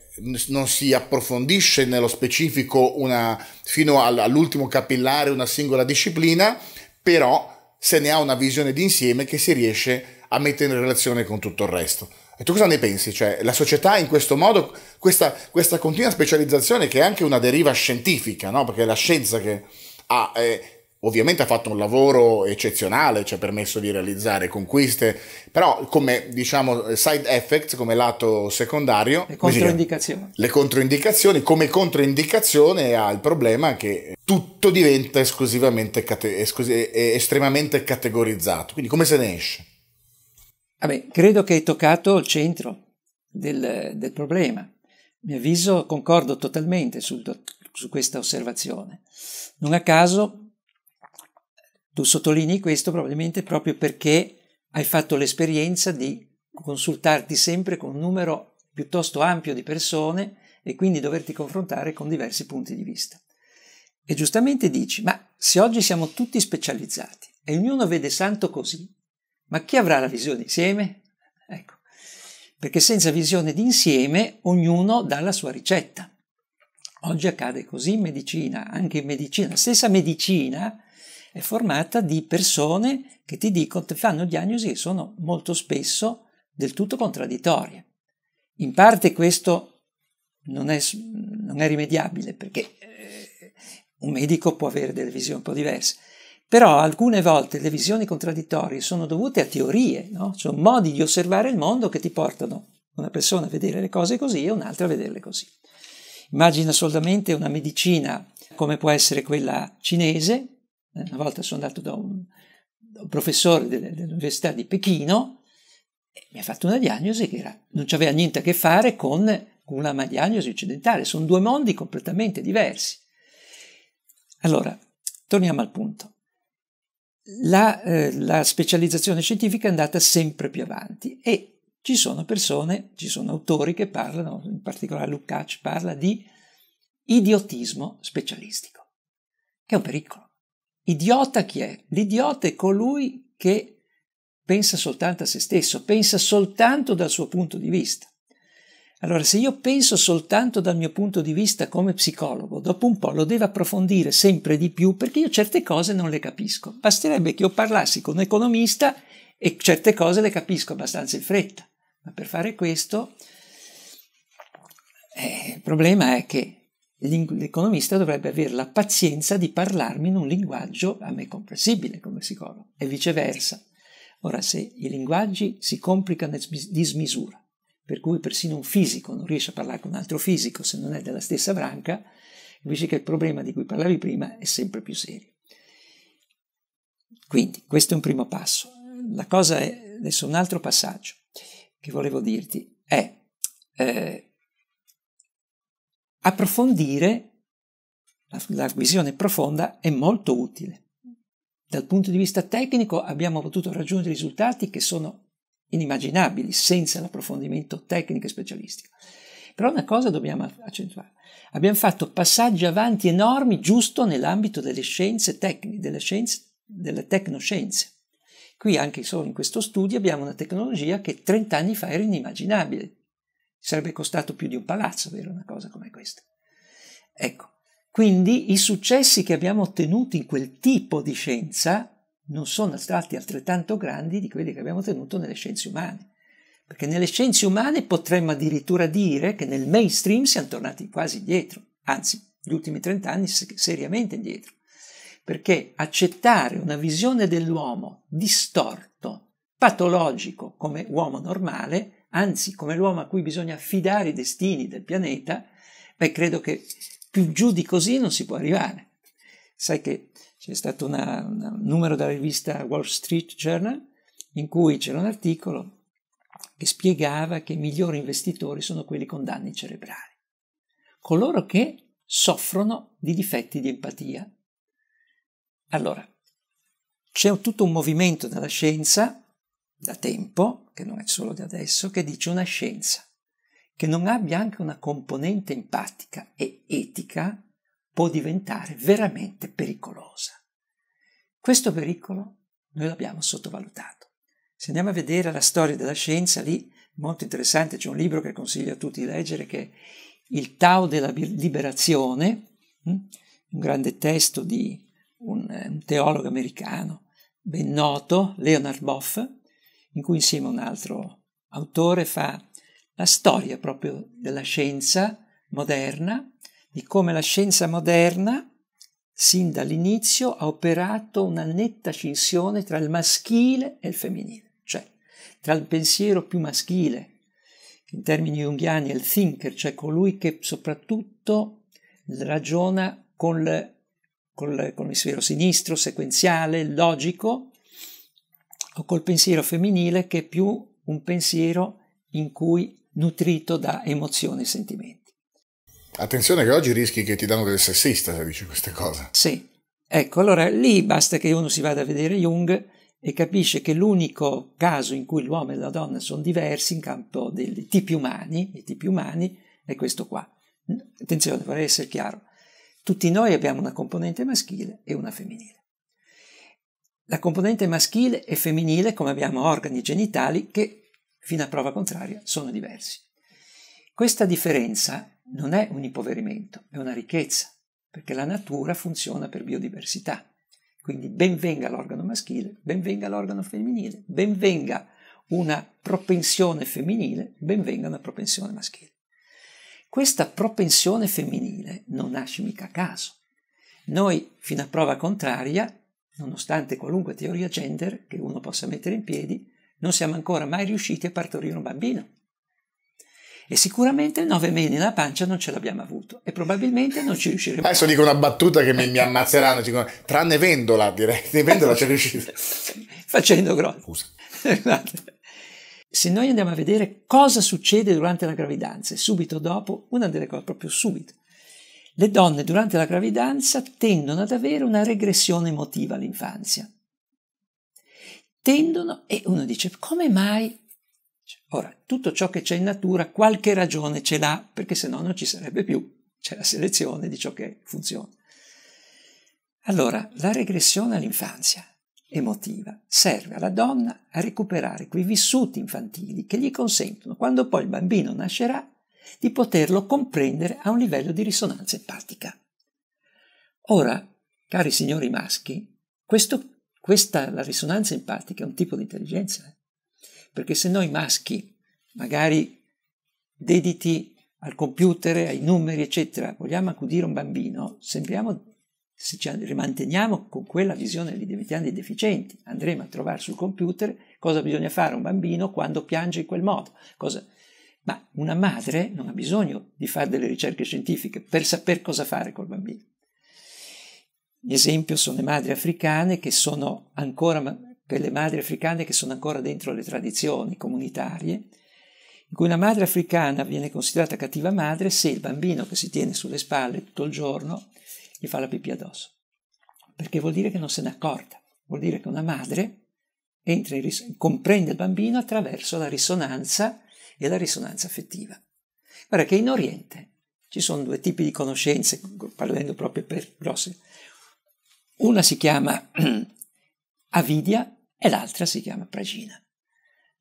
non si approfondisce nello specifico una, fino all'ultimo capillare una singola disciplina, però se ne ha una visione d'insieme che si riesce a mettere in relazione con tutto il resto. E tu cosa ne pensi? Cioè, la società in questo modo, questa, questa continua specializzazione che è anche una deriva scientifica, no? Perché è la scienza che ha, eh, ovviamente ha fatto un lavoro eccezionale, ci ha permesso di realizzare conquiste, però come, diciamo, side effects, come lato secondario... Le controindicazioni. Le controindicazioni, come controindicazione ha il problema che tutto diventa esclusivamente, cate- esclus- estremamente categorizzato. Quindi come se ne esce? Vabbè, credo che hai toccato il centro del, del problema. Mi avviso, concordo totalmente sul, su questa osservazione. Non a caso tu sottolinei questo probabilmente proprio perché hai fatto l'esperienza di consultarti sempre con un numero piuttosto ampio di persone e quindi doverti confrontare con diversi punti di vista. E giustamente dici, ma se oggi siamo tutti specializzati e ognuno vede santo così, ma chi avrà la visione insieme? Ecco, perché senza visione d'insieme ognuno dà la sua ricetta. Oggi accade così in medicina, anche in medicina. La stessa medicina è formata di persone che ti dicono, ti fanno diagnosi che sono molto spesso del tutto contraddittorie. In parte questo non è, non è rimediabile perché eh, un medico può avere delle visioni un po' diverse, però alcune volte le visioni contraddittorie sono dovute a teorie, no? cioè modi di osservare il mondo che ti portano una persona a vedere le cose così e un'altra a vederle così. Immagina solamente una medicina come può essere quella cinese. Eh? Una volta sono andato da un, da un professore dell'Università di Pechino e mi ha fatto una diagnosi che era, non aveva niente a che fare con una diagnosi occidentale. Sono due mondi completamente diversi. Allora, torniamo al punto la, eh, la specializzazione scientifica è andata sempre più avanti e ci sono persone, ci sono autori che parlano, in particolare Lukács parla di idiotismo specialistico, che è un pericolo. Idiota chi è? L'idiota è colui che pensa soltanto a se stesso, pensa soltanto dal suo punto di vista. Allora, se io penso soltanto dal mio punto di vista come psicologo, dopo un po' lo devo approfondire sempre di più perché io certe cose non le capisco. Basterebbe che io parlassi con un economista e certe cose le capisco abbastanza in fretta. Ma per fare questo, eh, il problema è che l'economista dovrebbe avere la pazienza di parlarmi in un linguaggio a me comprensibile come psicologo e viceversa. Ora, se i linguaggi si complicano di smisura, per cui persino un fisico non riesce a parlare con un altro fisico se non è della stessa branca, invece che il problema di cui parlavi prima è sempre più serio. Quindi questo è un primo passo. La cosa è, adesso un altro passaggio che volevo dirti è eh, approfondire, la, la visione profonda è molto utile. Dal punto di vista tecnico abbiamo potuto raggiungere risultati che sono inimmaginabili senza l'approfondimento tecnico e specialistico. Però una cosa dobbiamo accentuare. Abbiamo fatto passaggi avanti enormi giusto nell'ambito delle scienze tecniche, delle, scienze, delle tecnoscienze. Qui anche solo in questo studio abbiamo una tecnologia che 30 anni fa era inimmaginabile. sarebbe costato più di un palazzo avere una cosa come questa. Ecco, quindi i successi che abbiamo ottenuto in quel tipo di scienza non sono astratti altrettanto grandi di quelli che abbiamo tenuto nelle scienze umane. Perché nelle scienze umane potremmo addirittura dire che nel mainstream siamo tornati quasi indietro, anzi, gli ultimi trent'anni seriamente indietro. Perché accettare una visione dell'uomo distorto, patologico come uomo normale, anzi come l'uomo a cui bisogna affidare i destini del pianeta, beh, credo che più giù di così non si può arrivare. Sai che c'è stato una, un numero della rivista Wall Street Journal in cui c'era un articolo che spiegava che i migliori investitori sono quelli con danni cerebrali, coloro che soffrono di difetti di empatia. Allora, c'è tutto un movimento della scienza da tempo, che non è solo di adesso, che dice una scienza che non abbia anche una componente empatica e etica può diventare veramente pericolosa. Questo pericolo noi l'abbiamo sottovalutato. Se andiamo a vedere la storia della scienza, lì molto interessante, c'è un libro che consiglio a tutti di leggere che è Il Tao della Liberazione, hm? un grande testo di un, teologo americano ben noto, Leonard Boff, in cui insieme a un altro autore fa la storia proprio della scienza moderna di come la scienza moderna, sin dall'inizio, ha operato una netta scissione tra il maschile e il femminile, cioè tra il pensiero più maschile, che in termini junghiani è il thinker, cioè colui che soprattutto ragiona col, col, con l'emisfero sinistro, sequenziale, logico, o col pensiero femminile che è più un pensiero in cui nutrito da emozioni e sentimenti. Attenzione che oggi rischi che ti danno del sessista se dici queste cose. Sì, ecco, allora lì basta che uno si vada a vedere Jung e capisce che l'unico caso in cui l'uomo e la donna sono diversi in campo dei tipi umani, i tipi umani, è questo qua. Attenzione, vorrei essere chiaro. Tutti noi abbiamo una componente maschile e una femminile. La componente maschile e femminile, come abbiamo organi genitali, che fino a prova contraria sono diversi. Questa differenza non è un impoverimento, è una ricchezza, perché la natura funziona per biodiversità. Quindi ben venga l'organo maschile, ben venga l'organo femminile, ben venga una propensione femminile, ben venga una propensione maschile. Questa propensione femminile non nasce mica a caso. Noi, fino a prova contraria, nonostante qualunque teoria gender che uno possa mettere in piedi, non siamo ancora mai riusciti a partorire un bambino e sicuramente nove mesi nella pancia non ce l'abbiamo avuto e probabilmente non ci riusciremo. Adesso dico una battuta che mi, mi ammazzeranno, dicono, tranne Vendola direi, di Vendola c'è riuscito. Facendo grosso. Se noi andiamo a vedere cosa succede durante la gravidanza e subito dopo, una delle cose proprio subito, le donne durante la gravidanza tendono ad avere una regressione emotiva all'infanzia. Tendono, e uno dice, come mai semplice. Ora, tutto ciò che c'è in natura qualche ragione ce l'ha, perché se no non ci sarebbe più, c'è la selezione di ciò che funziona. Allora, la regressione all'infanzia emotiva serve alla donna a recuperare quei vissuti infantili che gli consentono, quando poi il bambino nascerà, di poterlo comprendere a un livello di risonanza empatica. Ora, cari signori maschi, questo, questa, la risonanza empatica è un tipo di intelligenza. Eh? perché se noi maschi, magari dediti al computer, ai numeri, eccetera, vogliamo accudire un bambino, sembriamo, se ci rimanteniamo con quella visione lì, diventiamo dei deficienti, andremo a trovare sul computer cosa bisogna fare un bambino quando piange in quel modo, cosa... ma una madre non ha bisogno di fare delle ricerche scientifiche per sapere cosa fare col bambino. L'esempio sono le madri africane che sono ancora per le madri africane che sono ancora dentro le tradizioni comunitarie, in cui una madre africana viene considerata cattiva madre se il bambino che si tiene sulle spalle tutto il giorno gli fa la pipì addosso, perché vuol dire che non se ne accorta, vuol dire che una madre ris- comprende il bambino attraverso la risonanza e la risonanza affettiva. Guarda che in Oriente ci sono due tipi di conoscenze, parlando proprio per grosse. Una si chiama avidia e l'altra si chiama pragina.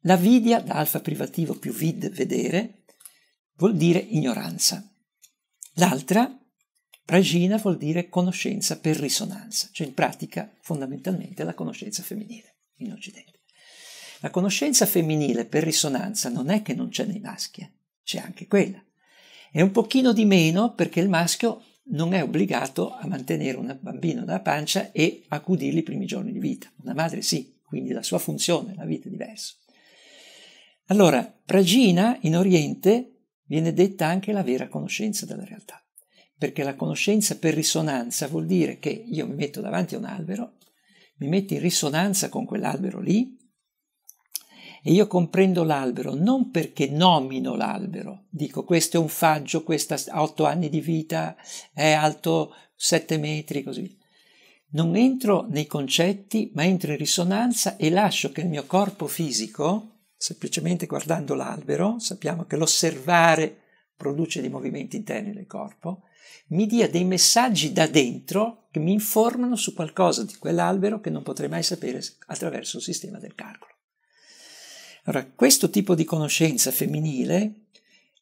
La vidia, da alfa privativo più vid, vedere, vuol dire ignoranza. L'altra, pragina, vuol dire conoscenza per risonanza, cioè in pratica fondamentalmente la conoscenza femminile in Occidente. La conoscenza femminile per risonanza non è che non c'è nei maschi, eh, c'è anche quella. È un pochino di meno perché il maschio non è obbligato a mantenere un bambino nella pancia e a cudirgli i primi giorni di vita. Una madre sì, quindi la sua funzione la vita è diversa. Allora, pragina in Oriente viene detta anche la vera conoscenza della realtà, perché la conoscenza per risonanza vuol dire che io mi metto davanti a un albero, mi metto in risonanza con quell'albero lì, e io comprendo l'albero non perché nomino l'albero, dico questo è un faggio, questo ha otto anni di vita, è alto sette metri, così via. Non entro nei concetti, ma entro in risonanza e lascio che il mio corpo fisico, semplicemente guardando l'albero, sappiamo che l'osservare produce dei movimenti interni nel corpo, mi dia dei messaggi da dentro che mi informano su qualcosa di quell'albero che non potrei mai sapere attraverso il sistema del calcolo. Allora, questo tipo di conoscenza femminile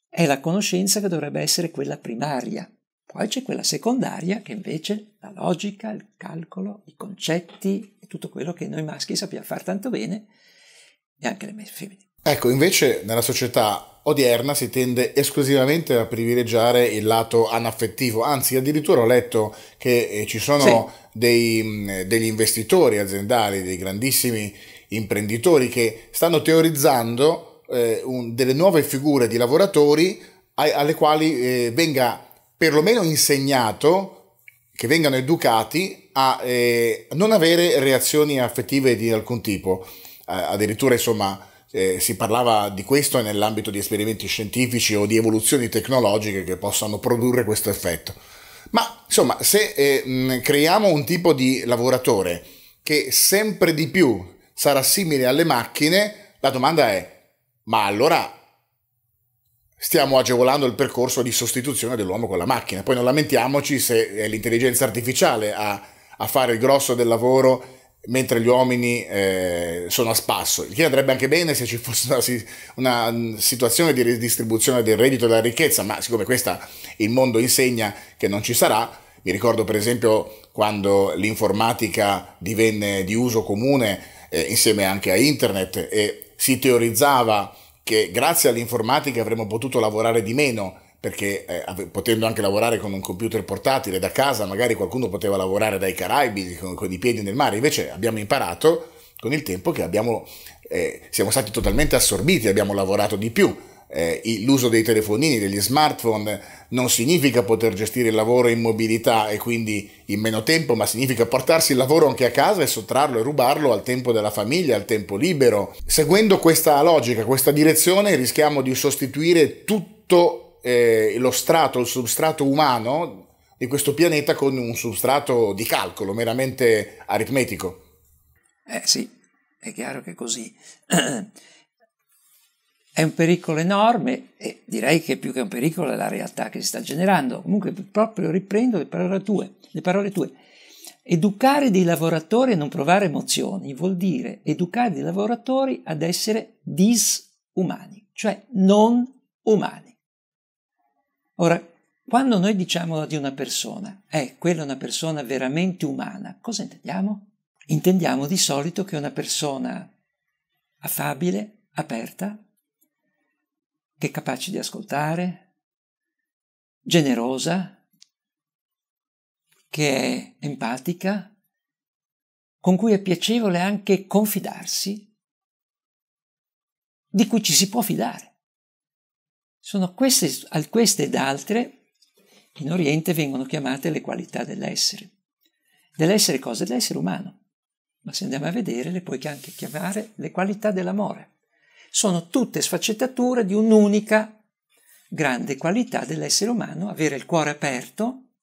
è la conoscenza che dovrebbe essere quella primaria, poi c'è quella secondaria che invece la logica, il calcolo, i concetti e tutto quello che noi maschi sappiamo fare tanto bene e anche le femmine. Ecco, invece nella società odierna si tende esclusivamente a privilegiare il lato anaffettivo, anzi addirittura ho letto che eh, ci sono sì. dei, mm, degli investitori aziendali, dei grandissimi imprenditori che stanno teorizzando eh, un, delle nuove figure di lavoratori ai, alle quali eh, venga perlomeno insegnato, che vengano educati a eh, non avere reazioni affettive di alcun tipo. addirittura, insomma, eh, si parlava di questo nell'ambito di esperimenti scientifici o di evoluzioni tecnologiche che possano produrre questo effetto. Ma insomma, se eh, mh, creiamo un tipo di lavoratore che sempre di più sarà simile alle macchine, la domanda è, ma allora stiamo agevolando il percorso di sostituzione dell'uomo con la macchina. Poi non lamentiamoci se è eh, l'intelligenza artificiale a, a fare il grosso del lavoro mentre gli uomini eh, sono a spasso. Il che andrebbe anche bene se ci fosse una, una, mm, situazione di ridistribuzione del reddito e della ricchezza, ma siccome questa il mondo insegna che non ci sarà, mi ricordo per esempio quando l'informatica divenne di uso comune eh, insieme anche a internet e si teorizzava che grazie all'informatica avremmo potuto lavorare di meno perché eh, potendo anche lavorare con un computer portatile da casa, magari qualcuno poteva lavorare dai Caraibi con, con i piedi nel mare, invece abbiamo imparato con il tempo che abbiamo, eh, siamo stati totalmente assorbiti, abbiamo lavorato di più, eh, l'uso dei telefonini, degli smartphone, non significa poter gestire il lavoro in mobilità e quindi in meno tempo, ma significa portarsi il lavoro anche a casa e sottrarlo e rubarlo al tempo della famiglia, al tempo libero. Seguendo questa logica, questa direzione, rischiamo di sostituire tutto eh, lo strato, il substrato umano di questo pianeta con un substrato di calcolo meramente aritmetico. Eh sì, è chiaro che è così. È un pericolo enorme e direi che più che un pericolo è la realtà che si sta generando. Comunque proprio riprendo le parole tue. Le parole tue. Educare dei lavoratori a non provare emozioni vuol dire educare dei lavoratori ad essere disumani, cioè non umani. Ora, quando noi diciamo di una persona, eh, è quella una persona veramente umana, cosa intendiamo? Intendiamo di solito che è una persona affabile, aperta, che è capace di ascoltare, generosa, che è empatica, con cui è piacevole anche confidarsi, di cui ci si può fidare. Sono queste, queste ed altre, in Oriente vengono chiamate le qualità dell'essere. Dell'essere cosa? Dell'essere umano. Ma se andiamo a vedere le puoi anche chiamare le qualità dell'amore sono tutte sfaccettature di un'unica grande qualità dell'essere umano, avere il cuore aperto,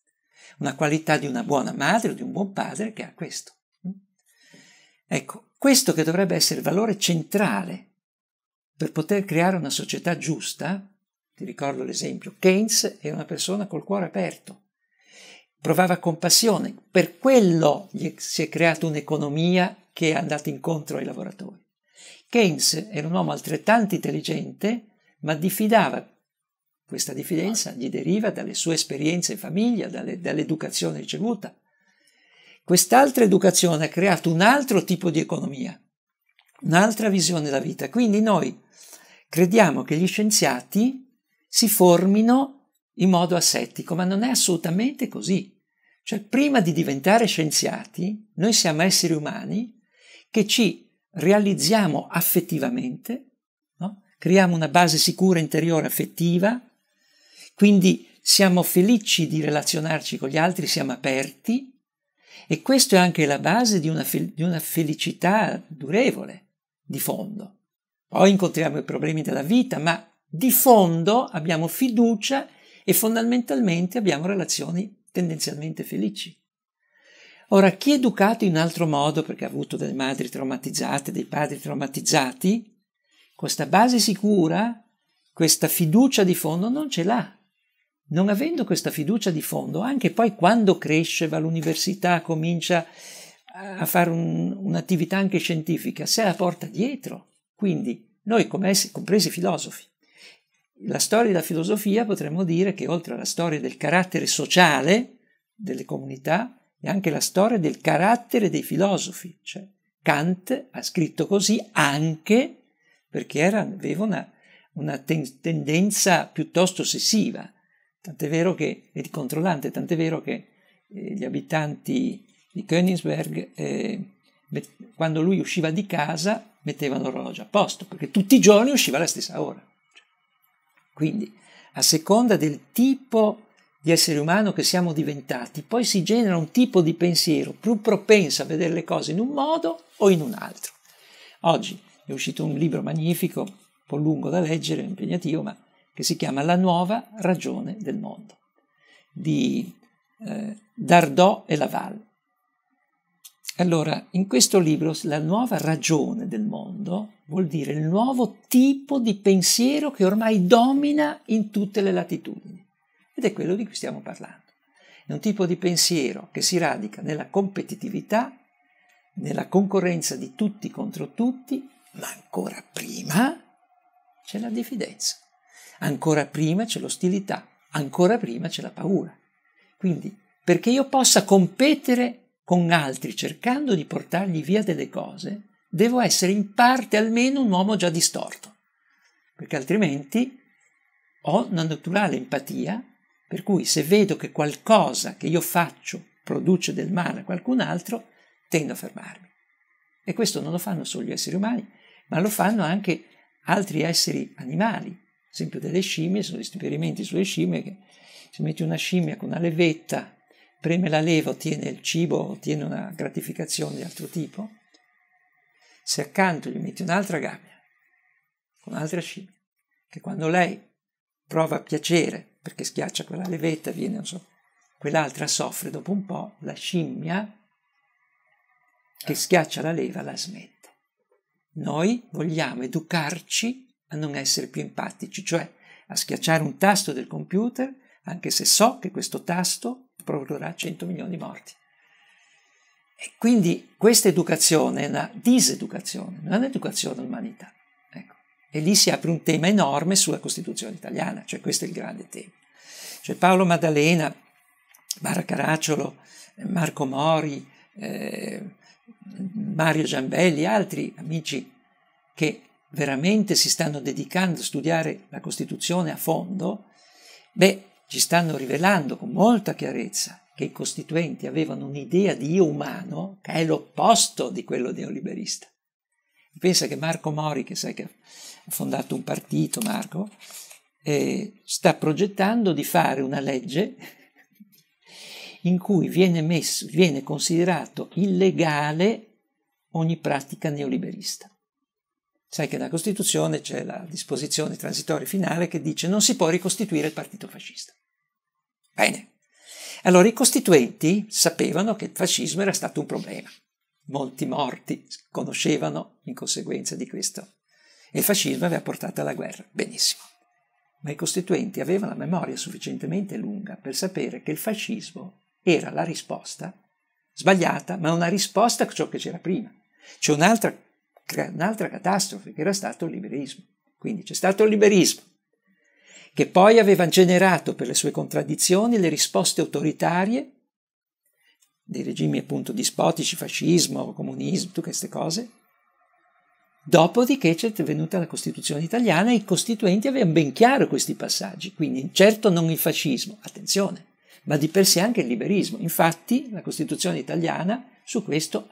una qualità di una buona madre o di un buon padre che ha questo. Ecco, questo che dovrebbe essere il valore centrale per poter creare una società giusta, ti ricordo l'esempio, Keynes è una persona col cuore aperto, provava compassione, per quello si è creata un'economia che è andata incontro ai lavoratori. Keynes era un uomo altrettanto intelligente, ma diffidava. Questa diffidenza gli deriva dalle sue esperienze in famiglia, dalle, dall'educazione ricevuta. Quest'altra educazione ha creato un altro tipo di economia, un'altra visione della vita. Quindi noi crediamo che gli scienziati si formino in modo assettico, ma non è assolutamente così. Cioè, prima di diventare scienziati, noi siamo esseri umani che ci realizziamo affettivamente, no? creiamo una base sicura interiore affettiva, quindi siamo felici di relazionarci con gli altri, siamo aperti e questa è anche la base di una, fel- di una felicità durevole, di fondo. Poi incontriamo i problemi della vita, ma di fondo abbiamo fiducia e fondamentalmente abbiamo relazioni tendenzialmente felici. Ora, chi è educato in altro modo perché ha avuto delle madri traumatizzate, dei padri traumatizzati, questa base sicura, questa fiducia di fondo non ce l'ha. Non avendo questa fiducia di fondo, anche poi quando cresce, va all'università, comincia a fare un, un'attività anche scientifica, se la porta dietro. Quindi noi, compresi filosofi, la storia della filosofia potremmo dire che oltre alla storia del carattere sociale delle comunità, è anche la storia del carattere dei filosofi. Cioè, Kant ha scritto così anche perché era, aveva una, una ten- tendenza piuttosto ossessiva, tant'è vero che, e di controllante, tant'è vero che eh, gli abitanti di Königsberg, eh, met- quando lui usciva di casa, mettevano l'orologio a posto, perché tutti i giorni usciva alla stessa ora. Cioè, quindi, a seconda del tipo di essere umano che siamo diventati, poi si genera un tipo di pensiero più propenso a vedere le cose in un modo o in un altro. Oggi è uscito un libro magnifico, un po' lungo da leggere, impegnativo, ma che si chiama La nuova ragione del mondo, di eh, Dardot e Laval. Allora, in questo libro la nuova ragione del mondo vuol dire il nuovo tipo di pensiero che ormai domina in tutte le latitudini ed è quello di cui stiamo parlando. È un tipo di pensiero che si radica nella competitività, nella concorrenza di tutti contro tutti, ma ancora prima c'è la diffidenza, ancora prima c'è l'ostilità, ancora prima c'è la paura. Quindi, perché io possa competere con altri cercando di portargli via delle cose, devo essere in parte almeno un uomo già distorto, perché altrimenti ho una naturale empatia per cui se vedo che qualcosa che io faccio produce del male a qualcun altro, tendo a fermarmi. E questo non lo fanno solo gli esseri umani, ma lo fanno anche altri esseri animali. Ad esempio delle scimmie, sono gli esperimenti sulle scimmie che se metti una scimmia con una levetta, preme la leva, ottiene il cibo, ottiene una gratificazione di altro tipo. Se accanto gli metti un'altra gabbia, con un'altra scimmia, che quando lei prova piacere perché schiaccia quella levetta, viene, non so, quell'altra soffre, dopo un po' la scimmia che schiaccia la leva la smette. Noi vogliamo educarci a non essere più empatici, cioè a schiacciare un tasto del computer, anche se so che questo tasto produrrà 100 milioni di morti. E quindi questa educazione è una diseducazione, non è un'educazione all'umanità. E lì si apre un tema enorme sulla Costituzione italiana, cioè questo è il grande tema. Cioè Paolo Maddalena, Barra Caracciolo, Marco Mori, eh, Mario Giambelli, altri amici che veramente si stanno dedicando a studiare la Costituzione a fondo, beh, ci stanno rivelando con molta chiarezza che i costituenti avevano un'idea di io umano che è l'opposto di quello neoliberista. Pensa che Marco Mori, che sai che ha fondato un partito, Marco, eh, sta progettando di fare una legge in cui viene, messo, viene considerato illegale ogni pratica neoliberista. Sai che nella Costituzione c'è la disposizione transitoria finale che dice non si può ricostituire il partito fascista. Bene. Allora i costituenti sapevano che il fascismo era stato un problema Molti morti conoscevano in conseguenza di questo. E il fascismo aveva portato alla guerra. Benissimo. Ma i costituenti avevano la memoria sufficientemente lunga per sapere che il fascismo era la risposta sbagliata, ma una risposta a ciò che c'era prima. C'è un'altra, un'altra catastrofe che era stato il liberismo. Quindi c'è stato il liberismo, che poi aveva generato per le sue contraddizioni le risposte autoritarie dei regimi appunto dispotici, fascismo, comunismo, tutte queste cose. Dopodiché c'è venuta la Costituzione italiana e i costituenti avevano ben chiaro questi passaggi, quindi certo non il fascismo, attenzione, ma di per sé anche il liberismo. Infatti la Costituzione italiana su questo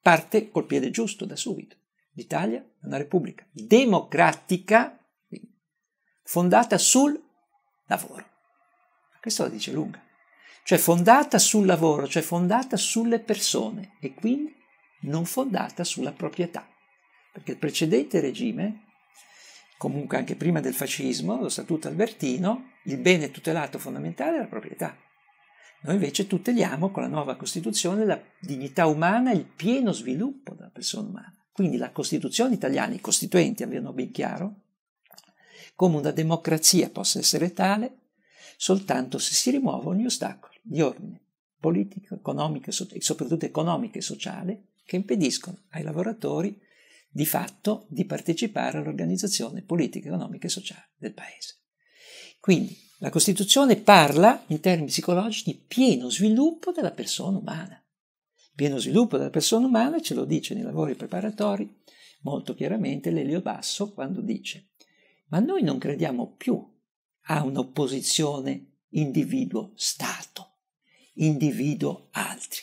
parte col piede giusto da subito. L'Italia è una repubblica democratica fondata sul lavoro. Questo la dice lunga cioè fondata sul lavoro, cioè fondata sulle persone e quindi non fondata sulla proprietà. Perché il precedente regime, comunque anche prima del fascismo, lo Statuto Albertino, il bene tutelato fondamentale era la proprietà. Noi invece tuteliamo con la nuova Costituzione la dignità umana e il pieno sviluppo della persona umana. Quindi la Costituzione italiana, i costituenti avevano ben chiaro, come una democrazia possa essere tale soltanto se si rimuove ogni ostacolo di ordine politico, economico e soprattutto economico e sociale che impediscono ai lavoratori di fatto di partecipare all'organizzazione politica, economica e sociale del Paese. Quindi la Costituzione parla in termini psicologici di pieno sviluppo della persona umana. Pieno sviluppo della persona umana ce lo dice nei lavori preparatori molto chiaramente Lelio Basso quando dice ma noi non crediamo più a un'opposizione individuo-stato individuo altri.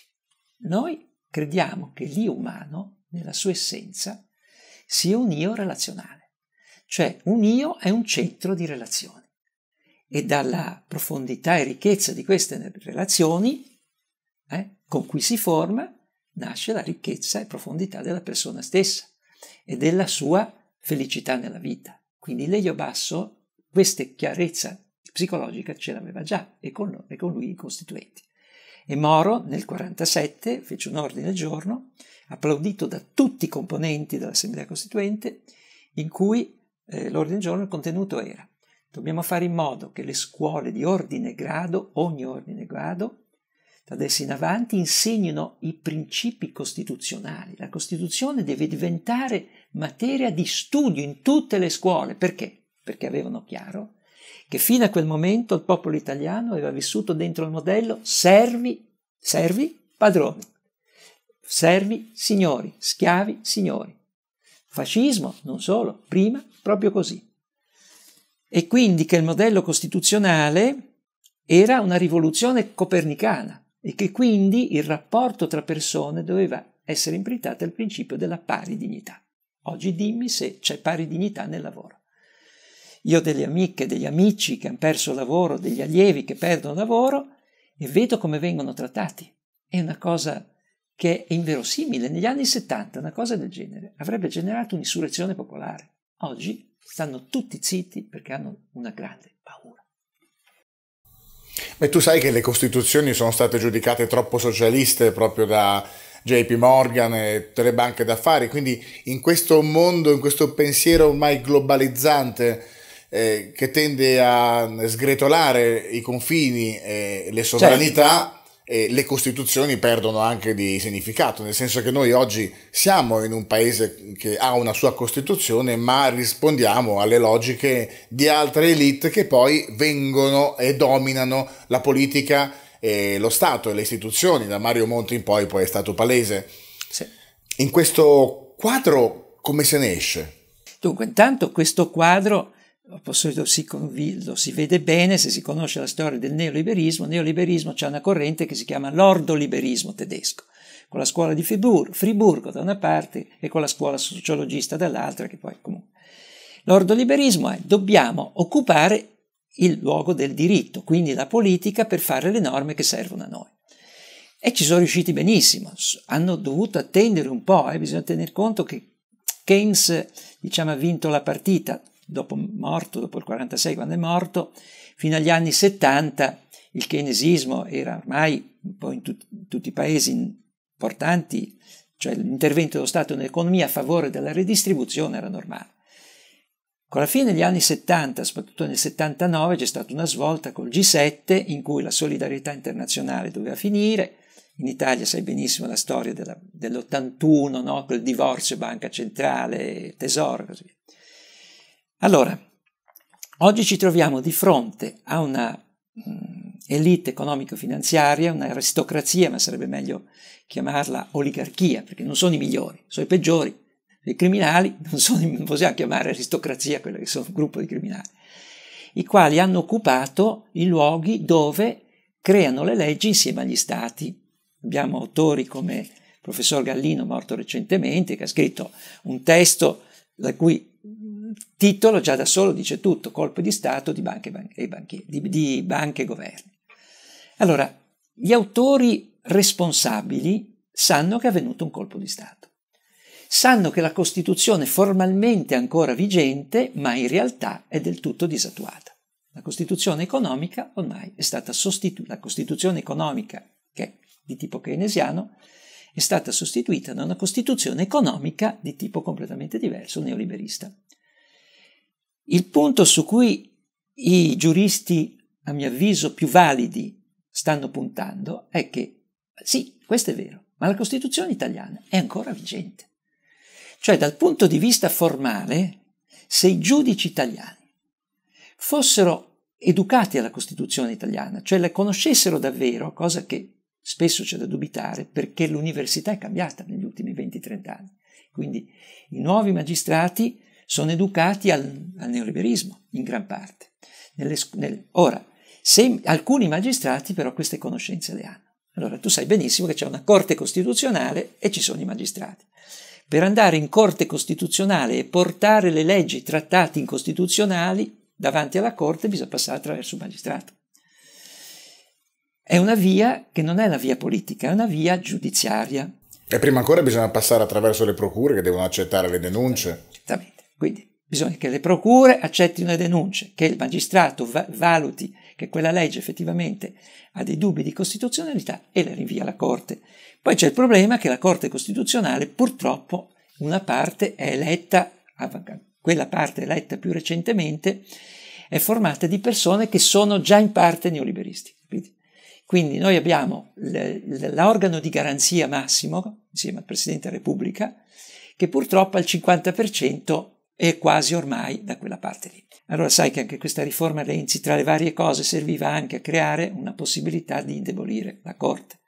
Noi crediamo che l'io umano, nella sua essenza, sia un io relazionale, cioè un io è un centro di relazioni e dalla profondità e ricchezza di queste relazioni eh, con cui si forma nasce la ricchezza e profondità della persona stessa e della sua felicità nella vita. Quindi l'Eio Basso questa chiarezza psicologica ce l'aveva già e con, e con lui i costituenti. E Moro nel 1947 fece un ordine del giorno, applaudito da tutti i componenti dell'Assemblea Costituente, in cui eh, l'ordine del giorno, il contenuto era dobbiamo fare in modo che le scuole di ordine e grado, ogni ordine e grado, da adesso in avanti insegnino i principi costituzionali. La Costituzione deve diventare materia di studio in tutte le scuole. Perché? Perché avevano chiaro che fino a quel momento il popolo italiano aveva vissuto dentro il modello servi, servi, padroni, servi, signori, schiavi, signori. Fascismo, non solo, prima proprio così. E quindi che il modello costituzionale era una rivoluzione copernicana e che quindi il rapporto tra persone doveva essere imprintata al principio della pari dignità. Oggi dimmi se c'è pari dignità nel lavoro. Io ho delle amiche, degli amici che hanno perso lavoro, degli allievi che perdono lavoro e vedo come vengono trattati. È una cosa che è inverosimile. Negli anni 70 una cosa del genere avrebbe generato un'insurrezione popolare. Oggi stanno tutti zitti perché hanno una grande paura. Beh, tu sai che le costituzioni sono state giudicate troppo socialiste proprio da JP Morgan e tutte le banche d'affari, quindi in questo mondo, in questo pensiero ormai globalizzante, eh, che tende a sgretolare i confini, e le sovranità. Certo. E le costituzioni perdono anche di significato, nel senso che noi oggi siamo in un paese che ha una sua costituzione, ma rispondiamo alle logiche di altre elite che poi vengono e dominano la politica e lo Stato e le istituzioni, da Mario Monti in poi poi è stato palese. Sì. In questo quadro come se ne esce? Dunque, intanto questo quadro lo si, lo si vede bene se si conosce la storia del neoliberismo. Il neoliberismo c'è una corrente che si chiama l'ordoliberismo tedesco, con la scuola di Friburgo, Friburgo da una parte e con la scuola sociologista dall'altra, che poi comunque. L'ordoliberismo è dobbiamo occupare il luogo del diritto, quindi la politica, per fare le norme che servono a noi. E ci sono riusciti benissimo, hanno dovuto attendere un po', eh? bisogna tener conto che Keynes diciamo, ha vinto la partita dopo, morto, dopo il 46 quando è morto, fino agli anni 70 il keynesismo era ormai un po' in, tut, in tutti i paesi importanti, cioè l'intervento dello Stato nell'economia a favore della redistribuzione era normale. Con la fine degli anni 70, soprattutto nel 79, c'è stata una svolta col G7 in cui la solidarietà internazionale doveva finire. In Italia sai benissimo la storia della, dell'81, no? quel divorzio banca centrale, tesoro, e così via. Allora, oggi ci troviamo di fronte a una mm, elite economico-finanziaria, un'aristocrazia, ma sarebbe meglio chiamarla oligarchia, perché non sono i migliori, sono i peggiori. I criminali non, sono, non possiamo chiamare aristocrazia quello che sono un gruppo di criminali, i quali hanno occupato i luoghi dove creano le leggi insieme agli stati. Abbiamo autori come il professor Gallino, morto recentemente, che ha scritto un testo la cui titolo già da solo dice tutto, colpo di Stato di banche, e banchi, di, di banche e governi. Allora, gli autori responsabili sanno che è avvenuto un colpo di Stato. Sanno che la Costituzione formalmente è ancora vigente, ma in realtà è del tutto disattuata. La Costituzione economica ormai è stata sostituita, la Costituzione economica, che è di tipo keynesiano, è stata sostituita da una Costituzione economica di tipo completamente diverso, neoliberista. Il punto su cui i giuristi, a mio avviso, più validi stanno puntando è che sì, questo è vero, ma la Costituzione italiana è ancora vigente. Cioè, dal punto di vista formale, se i giudici italiani fossero educati alla Costituzione italiana, cioè la conoscessero davvero, cosa che spesso c'è da dubitare perché l'università è cambiata negli ultimi 20-30 anni. Quindi i nuovi magistrati sono educati al, al neoliberismo, in gran parte. Nelle, nel, ora, se, alcuni magistrati però queste conoscenze le hanno. Allora, tu sai benissimo che c'è una Corte Costituzionale e ci sono i magistrati. Per andare in Corte Costituzionale e portare le leggi, trattati incostituzionali davanti alla Corte bisogna passare attraverso il magistrato. È una via che non è una via politica, è una via giudiziaria. E prima ancora bisogna passare attraverso le procure che devono accettare le denunce. Esattamente. Quindi bisogna che le procure accettino le denunce, che il magistrato va- valuti che quella legge effettivamente ha dei dubbi di costituzionalità e la rinvia alla Corte. Poi c'è il problema che la Corte Costituzionale purtroppo una parte è eletta, quella parte eletta più recentemente, è formata di persone che sono già in parte neoliberisti. Quindi, quindi noi abbiamo l'organo di garanzia massimo, insieme al Presidente della Repubblica, che purtroppo al 50% e quasi ormai da quella parte lì. Allora sai che anche questa riforma Renzi, tra le varie cose, serviva anche a creare una possibilità di indebolire la Corte.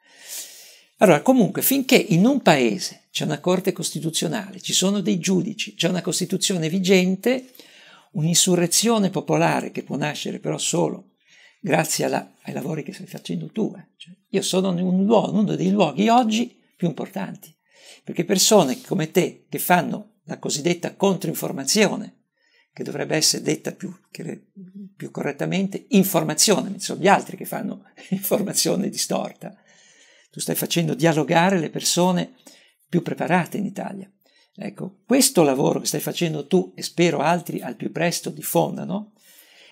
Allora, comunque, finché in un paese c'è una Corte Costituzionale, ci sono dei giudici, c'è una Costituzione vigente, un'insurrezione popolare che può nascere però solo grazie alla, ai lavori che stai facendo tu. Eh. Cioè, io sono un luogo, uno dei luoghi oggi più importanti, perché persone come te che fanno la cosiddetta controinformazione, che dovrebbe essere detta più, più correttamente informazione, sono gli altri che fanno informazione distorta. Tu stai facendo dialogare le persone più preparate in Italia. Ecco, questo lavoro che stai facendo tu e spero altri al più presto diffondano,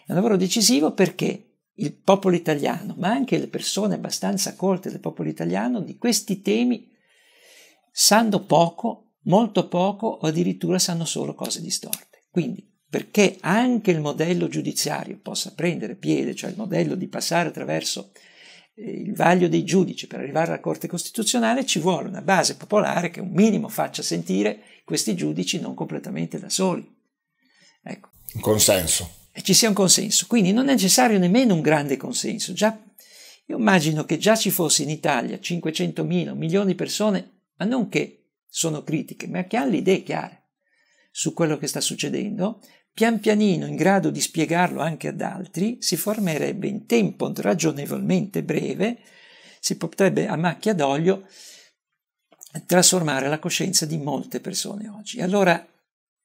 è un lavoro decisivo perché il popolo italiano, ma anche le persone abbastanza colte del popolo italiano, di questi temi sanno poco molto poco o addirittura sanno solo cose distorte. Quindi, perché anche il modello giudiziario possa prendere piede, cioè il modello di passare attraverso eh, il vaglio dei giudici per arrivare alla Corte Costituzionale, ci vuole una base popolare che un minimo faccia sentire questi giudici non completamente da soli. Ecco. Un consenso. E ci sia un consenso. Quindi non è necessario nemmeno un grande consenso. Già, io immagino che già ci fosse in Italia 500.000, un milione di persone, ma non che sono critiche, ma che hanno le idee chiare su quello che sta succedendo, pian pianino in grado di spiegarlo anche ad altri, si formerebbe in tempo ragionevolmente breve, si potrebbe a macchia d'olio trasformare la coscienza di molte persone oggi. Allora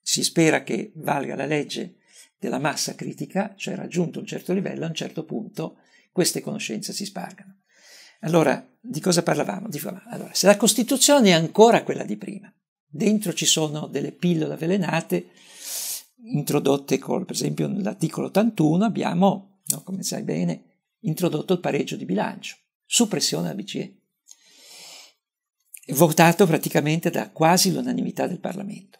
si spera che valga la legge della massa critica, cioè raggiunto un certo livello, a un certo punto queste conoscenze si spargano. Allora, di cosa parlavamo? Allora, se la Costituzione è ancora quella di prima, dentro ci sono delle pillole avvelenate introdotte con, per esempio, nell'articolo 81 abbiamo, no, come sai bene, introdotto il pareggio di bilancio, suppressione della BCE, votato praticamente da quasi l'unanimità del Parlamento.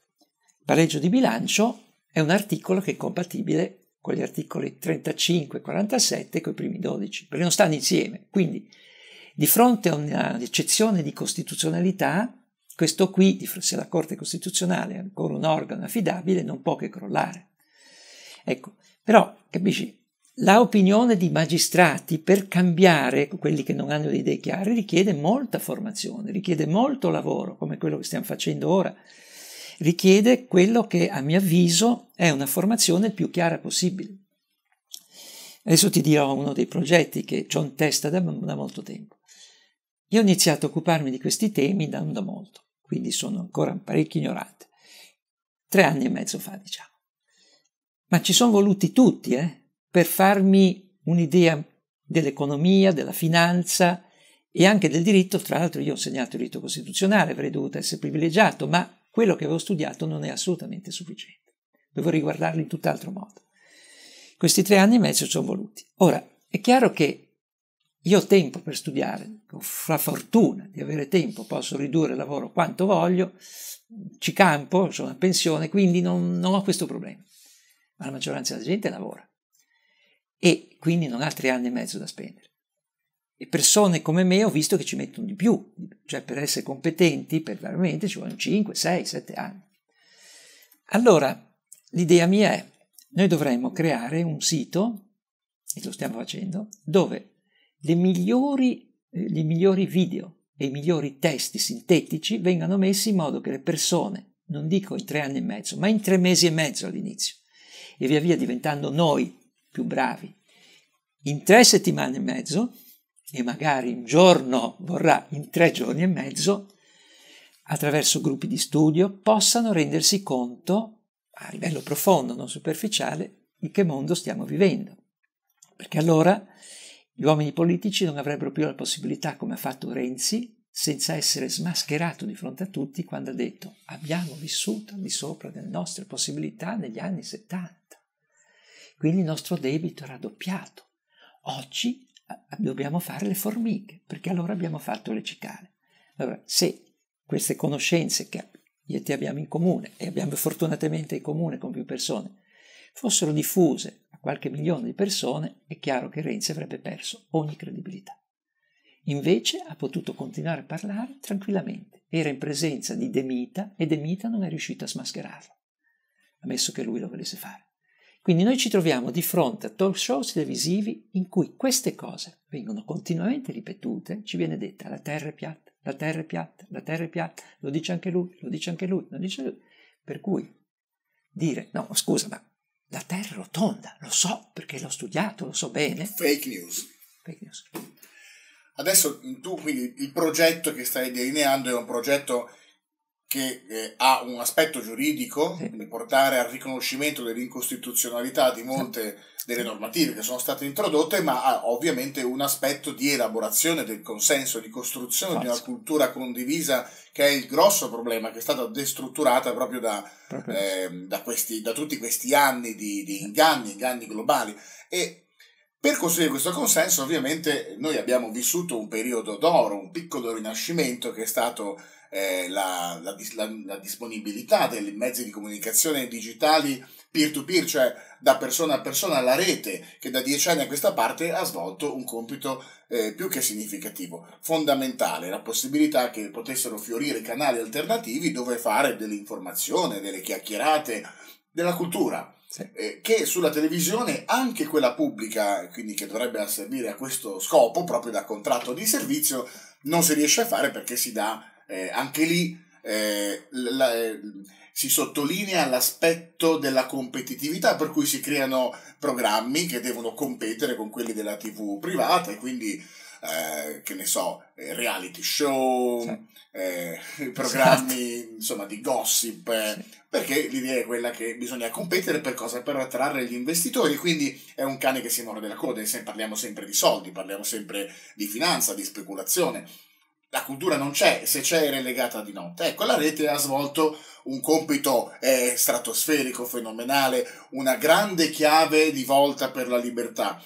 Il pareggio di bilancio è un articolo che è compatibile con gli articoli 35 e 47 e con i primi 12, perché non stanno insieme. Quindi di fronte a un'eccezione di costituzionalità, questo qui, se la Corte Costituzionale è ancora un organo affidabile, non può che crollare. Ecco, però, capisci, l'opinione di magistrati per cambiare quelli che non hanno le idee chiare richiede molta formazione, richiede molto lavoro, come quello che stiamo facendo ora, richiede quello che a mio avviso è una formazione il più chiara possibile. Adesso ti dirò uno dei progetti che ho in testa da, da molto tempo. Io ho iniziato a occuparmi di questi temi da non da molto, quindi sono ancora parecchio ignorante. Tre anni e mezzo fa, diciamo. Ma ci sono voluti tutti, eh, per farmi un'idea dell'economia, della finanza e anche del diritto. Tra l'altro io ho insegnato il diritto costituzionale, avrei dovuto essere privilegiato, ma quello che avevo studiato non è assolutamente sufficiente. Dovevo riguardarli in tutt'altro modo. Questi tre anni e mezzo ci sono voluti. Ora, è chiaro che io ho tempo per studiare, ho la fortuna di avere tempo, posso ridurre il lavoro quanto voglio, ci campo, sono a pensione, quindi non, non ho questo problema. Ma la maggioranza della gente lavora e quindi non ha tre anni e mezzo da spendere. E persone come me ho visto che ci mettono di più, cioè per essere competenti, per veramente ci vogliono 5, 6, 7 anni. Allora, l'idea mia è, noi dovremmo creare un sito, e lo stiamo facendo, dove le migliori, eh, migliori video e i migliori testi sintetici vengano messi in modo che le persone, non dico in tre anni e mezzo, ma in tre mesi e mezzo all'inizio, e via via diventando noi più bravi, in tre settimane e mezzo, e magari un giorno vorrà in tre giorni e mezzo, attraverso gruppi di studio, possano rendersi conto, a livello profondo, non superficiale, di che mondo stiamo vivendo. Perché allora gli uomini politici non avrebbero più la possibilità, come ha fatto Renzi, senza essere smascherato di fronte a tutti, quando ha detto abbiamo vissuto al di sopra delle nostre possibilità negli anni 70. Quindi il nostro debito è raddoppiato. Oggi dobbiamo fare le formiche, perché allora abbiamo fatto le cicale. Allora, se queste conoscenze che io e te abbiamo in comune, e abbiamo fortunatamente in comune con più persone, fossero diffuse qualche milione di persone, è chiaro che Renzi avrebbe perso ogni credibilità. Invece ha potuto continuare a parlare tranquillamente. Era in presenza di Demita e Demita non è riuscito a smascherarlo, ammesso che lui lo volesse fare. Quindi noi ci troviamo di fronte a talk show televisivi in cui queste cose vengono continuamente ripetute, ci viene detta la terra è piatta, la terra è piatta, la terra è piatta, lo dice anche lui, lo dice anche lui, lo dice lui. Per cui dire no, scusa, ma la Terra è rotonda, lo so perché l'ho studiato, lo so bene. Fake news. Fake news. Adesso tu, quindi, il progetto che stai delineando è un progetto che eh, ha un aspetto giuridico, quindi portare al riconoscimento dell'incostituzionalità di molte delle normative che sono state introdotte, ma ha ovviamente un aspetto di elaborazione del consenso, di costruzione Forza. di una cultura condivisa che è il grosso problema, che è stata destrutturata proprio da, proprio. Eh, da, questi, da tutti questi anni di, di inganni, inganni globali. E per costruire questo consenso, ovviamente, noi abbiamo vissuto un periodo d'oro, un piccolo rinascimento che è stato eh, la, la, la, la, disponibilità dei mezzi di comunicazione digitali peer-to-peer, cioè da persona a persona, la rete che da dieci anni a questa parte ha svolto un compito eh, più che significativo, fondamentale, la possibilità che potessero fiorire canali alternativi dove fare dell'informazione, delle chiacchierate, della cultura sì. eh, che sulla televisione, anche quella pubblica, quindi che dovrebbe servire a questo scopo, proprio da contratto di servizio, non si riesce a fare perché si dà eh, anche lì eh, la, eh, si sottolinea l'aspetto della competitività, per cui si creano programmi che devono competere con quelli della TV privata e quindi. Eh, che ne so, eh, reality show, sì. eh, esatto. programmi sì. insomma di gossip, eh, sì perché l'idea è quella che bisogna competere per cosa? Per attrarre gli investitori, quindi è un cane che si muore della coda, e parliamo sempre di soldi, parliamo sempre di finanza, di speculazione. La cultura non c'è, se c'è è relegata di notte. Ecco, la rete ha svolto un compito eh, stratosferico, fenomenale, una grande chiave di volta per la libertà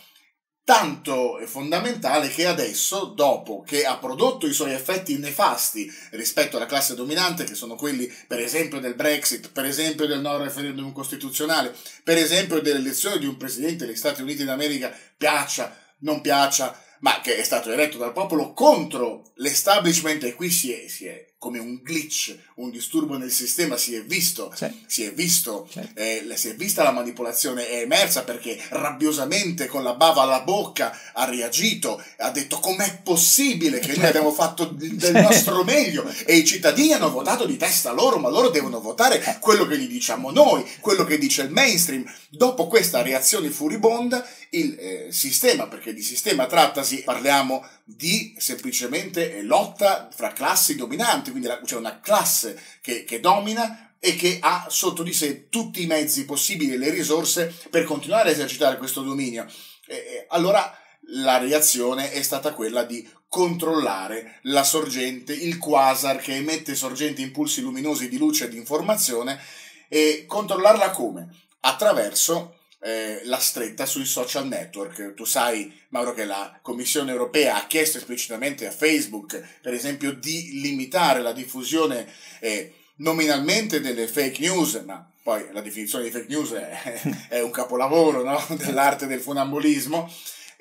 tanto è fondamentale che adesso, dopo che ha prodotto i suoi effetti nefasti rispetto alla classe dominante, che sono quelli per esempio del Brexit, per esempio del non referendum costituzionale, per esempio dell'elezione di un presidente degli Stati Uniti d'America, piaccia, non piaccia, ma che è stato eletto dal popolo contro l'establishment, e qui si è, si è come un glitch, un disturbo nel sistema, si è visto, sì. si è visto, sì. eh, si è vista la manipolazione, è emersa perché rabbiosamente con la bava alla bocca ha reagito, ha detto com'è possibile che noi abbiamo fatto del nostro meglio e i cittadini hanno votato di testa loro, ma loro devono votare eh. quello che gli diciamo noi, quello che dice il mainstream. Dopo questa reazione furibonda, il eh, sistema, perché di sistema trattasi, parliamo di semplicemente lotta fra classi dominanti, avanti, quindi c'è una classe che, che domina, e che ha sotto di sé tutti i mezzi possibili e le risorse per continuare a esercitare questo dominio. Eh, allora la reazione è stata quella di controllare la sorgente, il quasar che emette sorgenti impulsi luminosi di luce e di informazione e controllarla come? Attraverso eh, la stretta sui social network. Tu sai, Mauro, che la Commissione europea ha chiesto esplicitamente a Facebook, per esempio, di limitare la diffusione eh, nominalmente delle fake news, ma poi la definizione di fake news è, è un capolavoro no? dell'arte del funambulismo.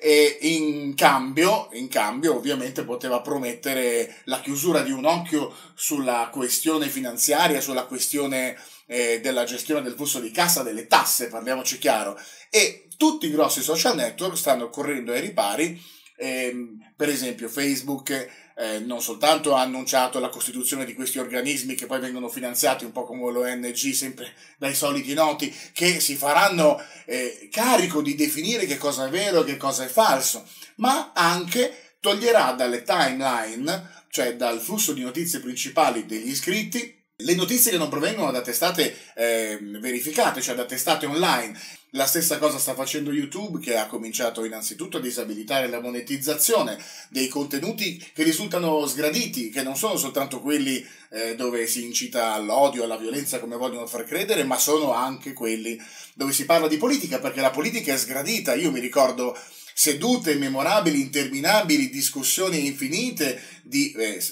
E in cambio, in cambio, ovviamente poteva promettere la chiusura di un occhio sulla questione finanziaria, sulla questione eh, della gestione del flusso di cassa, delle tasse, parliamoci chiaro, e tutti i grossi social network stanno correndo ai ripari, ehm, per esempio Facebook, eh, non soltanto ha annunciato la costituzione di questi organismi che poi vengono finanziati un po' come l'ONG, sempre dai soliti noti, che si faranno eh, carico di definire che cosa è vero e che cosa è falso, ma anche toglierà dalle timeline, cioè dal flusso di notizie principali degli iscritti, le notizie che non provengono da testate eh, verificate, cioè da testate online. La stessa cosa sta facendo YouTube che ha cominciato innanzitutto a disabilitare la monetizzazione dei contenuti che risultano sgraditi, che non sono soltanto quelli eh, dove si incita all'odio, alla violenza come vogliono far credere, ma sono anche quelli dove si parla di politica, perché la politica è sgradita. Io mi ricordo sedute memorabili, interminabili, discussioni infinite di, eh,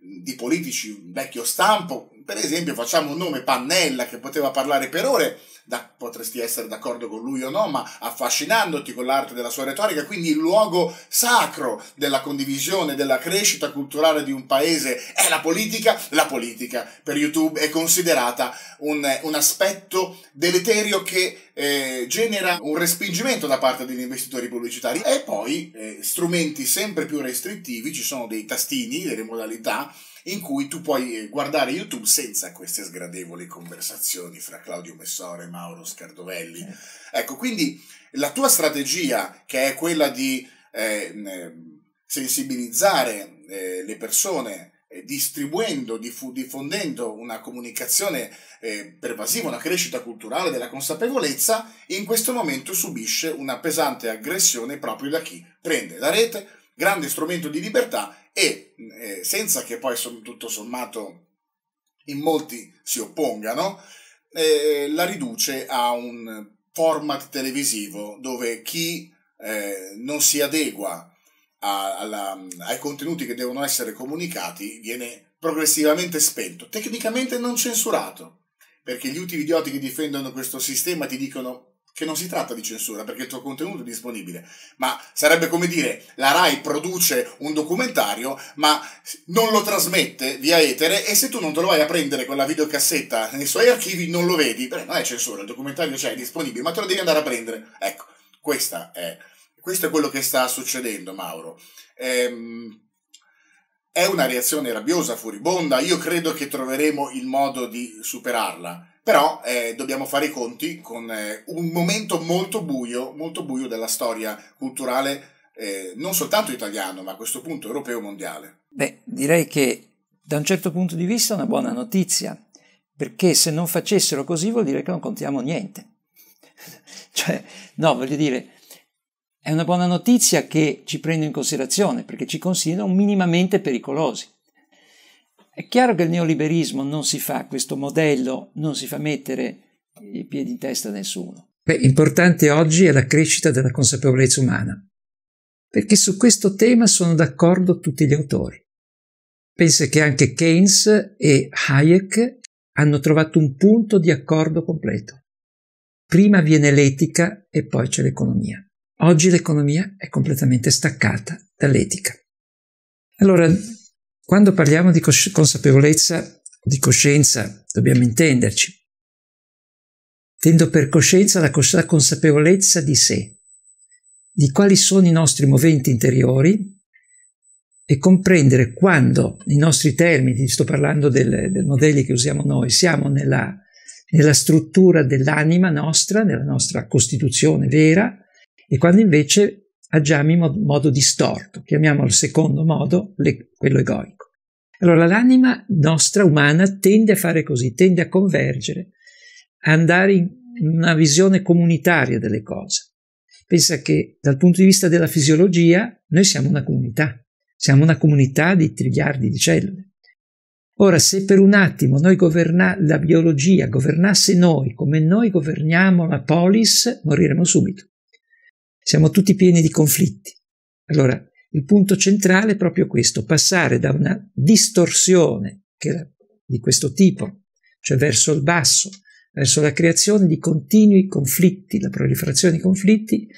di politici vecchio stampo, per esempio, facciamo un nome Pannella che poteva parlare per ore, da, potresti essere d'accordo con lui o no, ma affascinandoti con l'arte della sua retorica, quindi il luogo sacro della condivisione, della crescita culturale di un paese è la politica, la politica per YouTube è considerata un, un aspetto deleterio che eh, genera un respingimento da parte degli investitori pubblicitari e poi eh, strumenti sempre più restrittivi, ci sono dei tastini, delle modalità in cui tu puoi guardare YouTube senza queste sgradevoli conversazioni fra Claudio Messore e Mauro Scardovelli. Ecco, quindi la tua strategia, che è quella di eh, sensibilizzare eh, le persone eh, distribuendo, diffondendo una comunicazione eh, pervasiva, una crescita culturale della consapevolezza, in questo momento subisce una pesante aggressione proprio da chi prende la rete, grande strumento di libertà e eh, senza che poi tutto sommato in molti si oppongano, eh, la riduce a un format televisivo dove chi eh, non si adegua a, alla, ai contenuti che devono essere comunicati viene progressivamente spento, tecnicamente non censurato, perché gli utili idioti che difendono questo sistema ti dicono che non si tratta di censura perché il tuo contenuto è disponibile, ma sarebbe come dire la RAI produce un documentario ma non lo trasmette via etere e se tu non te lo vai a prendere con la videocassetta nei suoi archivi non lo vedi, beh non è censura, il documentario c'è, è disponibile, ma te lo devi andare a prendere. Ecco, è, questo è quello che sta succedendo Mauro. Ehm, è una reazione rabbiosa, furibonda, io credo che troveremo il modo di superarla però eh, dobbiamo fare i conti con eh, un momento molto buio, molto buio della storia culturale, eh, non soltanto italiano, ma a questo punto europeo mondiale. Beh, direi che da un certo punto di vista è una buona notizia, perché se non facessero così vuol dire che non contiamo niente. cioè, no, voglio dire, è una buona notizia che ci prendo in considerazione, perché ci considerano minimamente pericolosi. È chiaro che il neoliberismo non si fa, questo modello non si fa mettere i piedi in testa a nessuno. Beh, importante oggi è la crescita della consapevolezza umana, perché su questo tema sono d'accordo tutti gli autori. Pensa che anche Keynes e Hayek hanno trovato un punto di accordo completo. Prima viene l'etica e poi c'è l'economia. Oggi l'economia è completamente staccata dall'etica. Allora, quando parliamo di cons- consapevolezza, di coscienza, dobbiamo intenderci. Tendo per coscienza la, cons- la consapevolezza di sé, di quali sono i nostri moventi interiori e comprendere quando i nostri termini, sto parlando dei modelli che usiamo noi, siamo nella, nella struttura dell'anima nostra, nella nostra costituzione vera, e quando invece agiamo in modo distorto, chiamiamo il secondo modo le, quello egoico. Allora l'anima nostra umana tende a fare così, tende a convergere, a andare in una visione comunitaria delle cose. Pensa che dal punto di vista della fisiologia noi siamo una comunità, siamo una comunità di triliardi di cellule. Ora, se per un attimo noi governa- la biologia governasse noi come noi governiamo la polis, moriremmo subito. Siamo tutti pieni di conflitti. Allora, il punto centrale è proprio questo, passare da una distorsione di questo tipo, cioè verso il basso, verso la creazione di continui conflitti, la proliferazione di conflitti,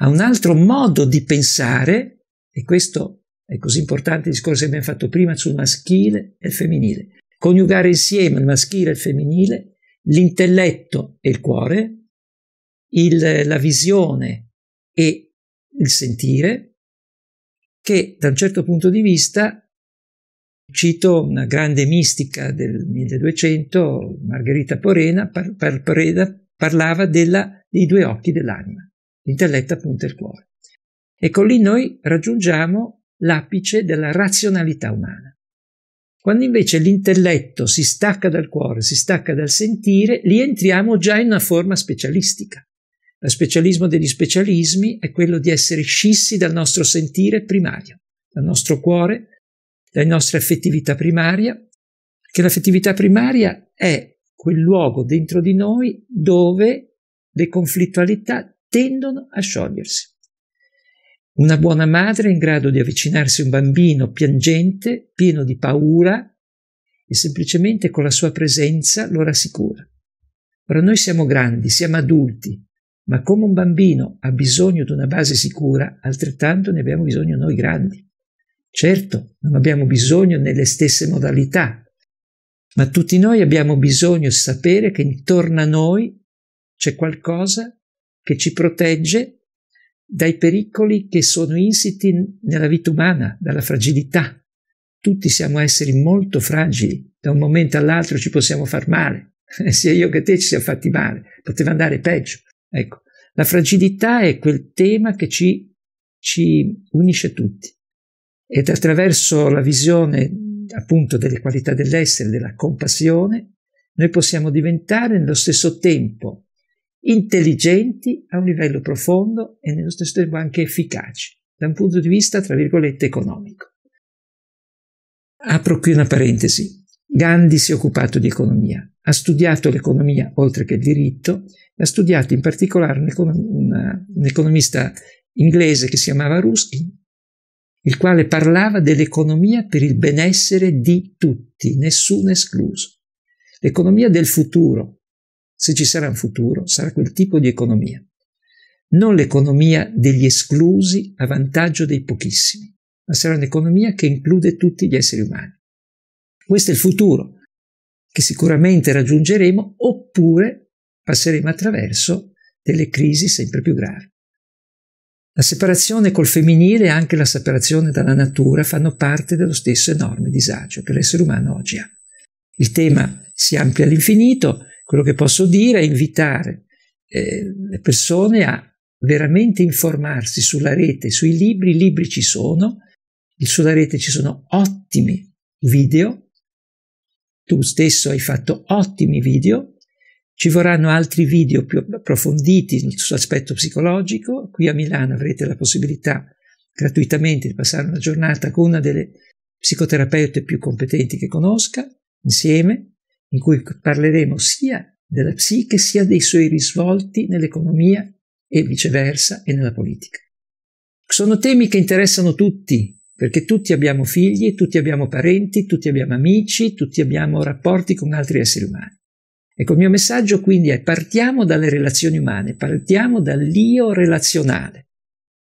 a un altro modo di pensare, e questo è così importante il discorso che abbiamo fatto prima sul maschile e il femminile, coniugare insieme il maschile e il femminile, l'intelletto e il cuore, il, la visione e il sentire, che da un certo punto di vista, cito una grande mistica del 1200, Margherita Porena, par- par- Poreda, parlava della, dei due occhi dell'anima, l'intelletto appunto e il cuore. Ecco lì noi raggiungiamo l'apice della razionalità umana. Quando invece l'intelletto si stacca dal cuore, si stacca dal sentire, lì entriamo già in una forma specialistica. Lo specialismo degli specialismi è quello di essere scissi dal nostro sentire primario, dal nostro cuore, dalle nostre affettività primaria, che l'affettività primaria è quel luogo dentro di noi dove le conflittualità tendono a sciogliersi. Una buona madre è in grado di avvicinarsi a un bambino piangente, pieno di paura, e semplicemente con la sua presenza lo rassicura. Ora noi siamo grandi, siamo adulti, ma come un bambino ha bisogno di una base sicura, altrettanto ne abbiamo bisogno noi grandi. Certo, non abbiamo bisogno nelle stesse modalità, ma tutti noi abbiamo bisogno di sapere che intorno a noi c'è qualcosa che ci protegge dai pericoli che sono insiti nella vita umana, dalla fragilità. Tutti siamo esseri molto fragili, da un momento all'altro ci possiamo far male, sia io che te ci siamo fatti male, poteva andare peggio. Ecco, la fragilità è quel tema che ci, ci unisce tutti ed attraverso la visione appunto delle qualità dell'essere, della compassione, noi possiamo diventare nello stesso tempo intelligenti a un livello profondo e nello stesso tempo anche efficaci da un punto di vista, tra virgolette, economico. Apro qui una parentesi. Gandhi si è occupato di economia, ha studiato l'economia oltre che il diritto, ha studiato in particolare un, econom- una, un economista inglese che si chiamava Ruskin, il quale parlava dell'economia per il benessere di tutti, nessuno escluso. L'economia del futuro, se ci sarà un futuro, sarà quel tipo di economia, non l'economia degli esclusi a vantaggio dei pochissimi, ma sarà un'economia che include tutti gli esseri umani. Questo è il futuro che sicuramente raggiungeremo oppure passeremo attraverso delle crisi sempre più gravi. La separazione col femminile e anche la separazione dalla natura fanno parte dello stesso enorme disagio che l'essere umano oggi ha. Il tema si amplia all'infinito, quello che posso dire è invitare eh, le persone a veramente informarsi sulla rete, sui libri, i libri ci sono, sulla rete ci sono ottimi video tu stesso hai fatto ottimi video, ci vorranno altri video più approfonditi sull'aspetto psicologico. Qui a Milano avrete la possibilità gratuitamente di passare una giornata con una delle psicoterapeute più competenti che conosca, insieme, in cui parleremo sia della psiche sia dei suoi risvolti nell'economia e viceversa e nella politica. Sono temi che interessano tutti, perché tutti abbiamo figli, tutti abbiamo parenti, tutti abbiamo amici, tutti abbiamo rapporti con altri esseri umani. Ecco, il mio messaggio quindi è partiamo dalle relazioni umane, partiamo dall'io relazionale.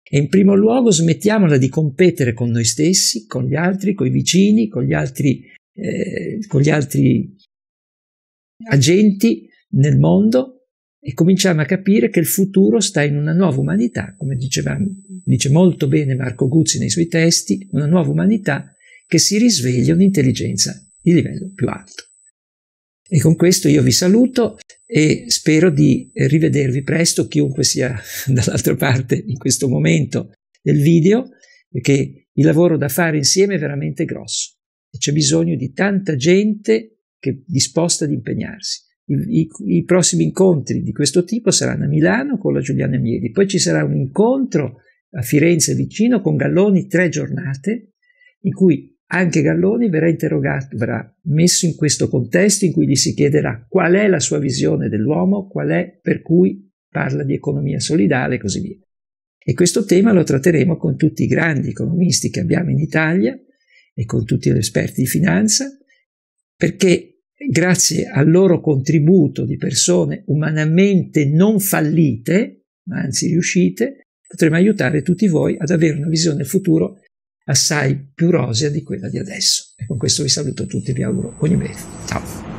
E in primo luogo smettiamola di competere con noi stessi, con gli altri, con i vicini, con gli altri, eh, con gli altri agenti nel mondo e cominciamo a capire che il futuro sta in una nuova umanità, come diceva, dice molto bene Marco Guzzi nei suoi testi, una nuova umanità che si risveglia un'intelligenza di livello più alto. E con questo io vi saluto e spero di rivedervi presto, chiunque sia dall'altra parte in questo momento del video, perché il lavoro da fare insieme è veramente grosso e c'è bisogno di tanta gente che disposta ad impegnarsi. I, i, I, prossimi incontri di questo tipo saranno a Milano con la Giuliana Miedi, poi ci sarà un incontro a Firenze vicino con Galloni, tre giornate, in cui anche Galloni verrà interrogato, verrà messo in questo contesto in cui gli si chiederà qual è la sua visione dell'uomo, qual è per cui parla di economia solidale e così via. E questo tema lo tratteremo con tutti i grandi economisti che abbiamo in Italia e con tutti gli esperti di finanza, perché grazie al loro contributo di persone umanamente non fallite, ma anzi riuscite, potremo aiutare tutti voi ad avere una visione del futuro assai più rosea di quella di adesso. E con questo vi saluto tutti e vi auguro ogni bene. Ciao!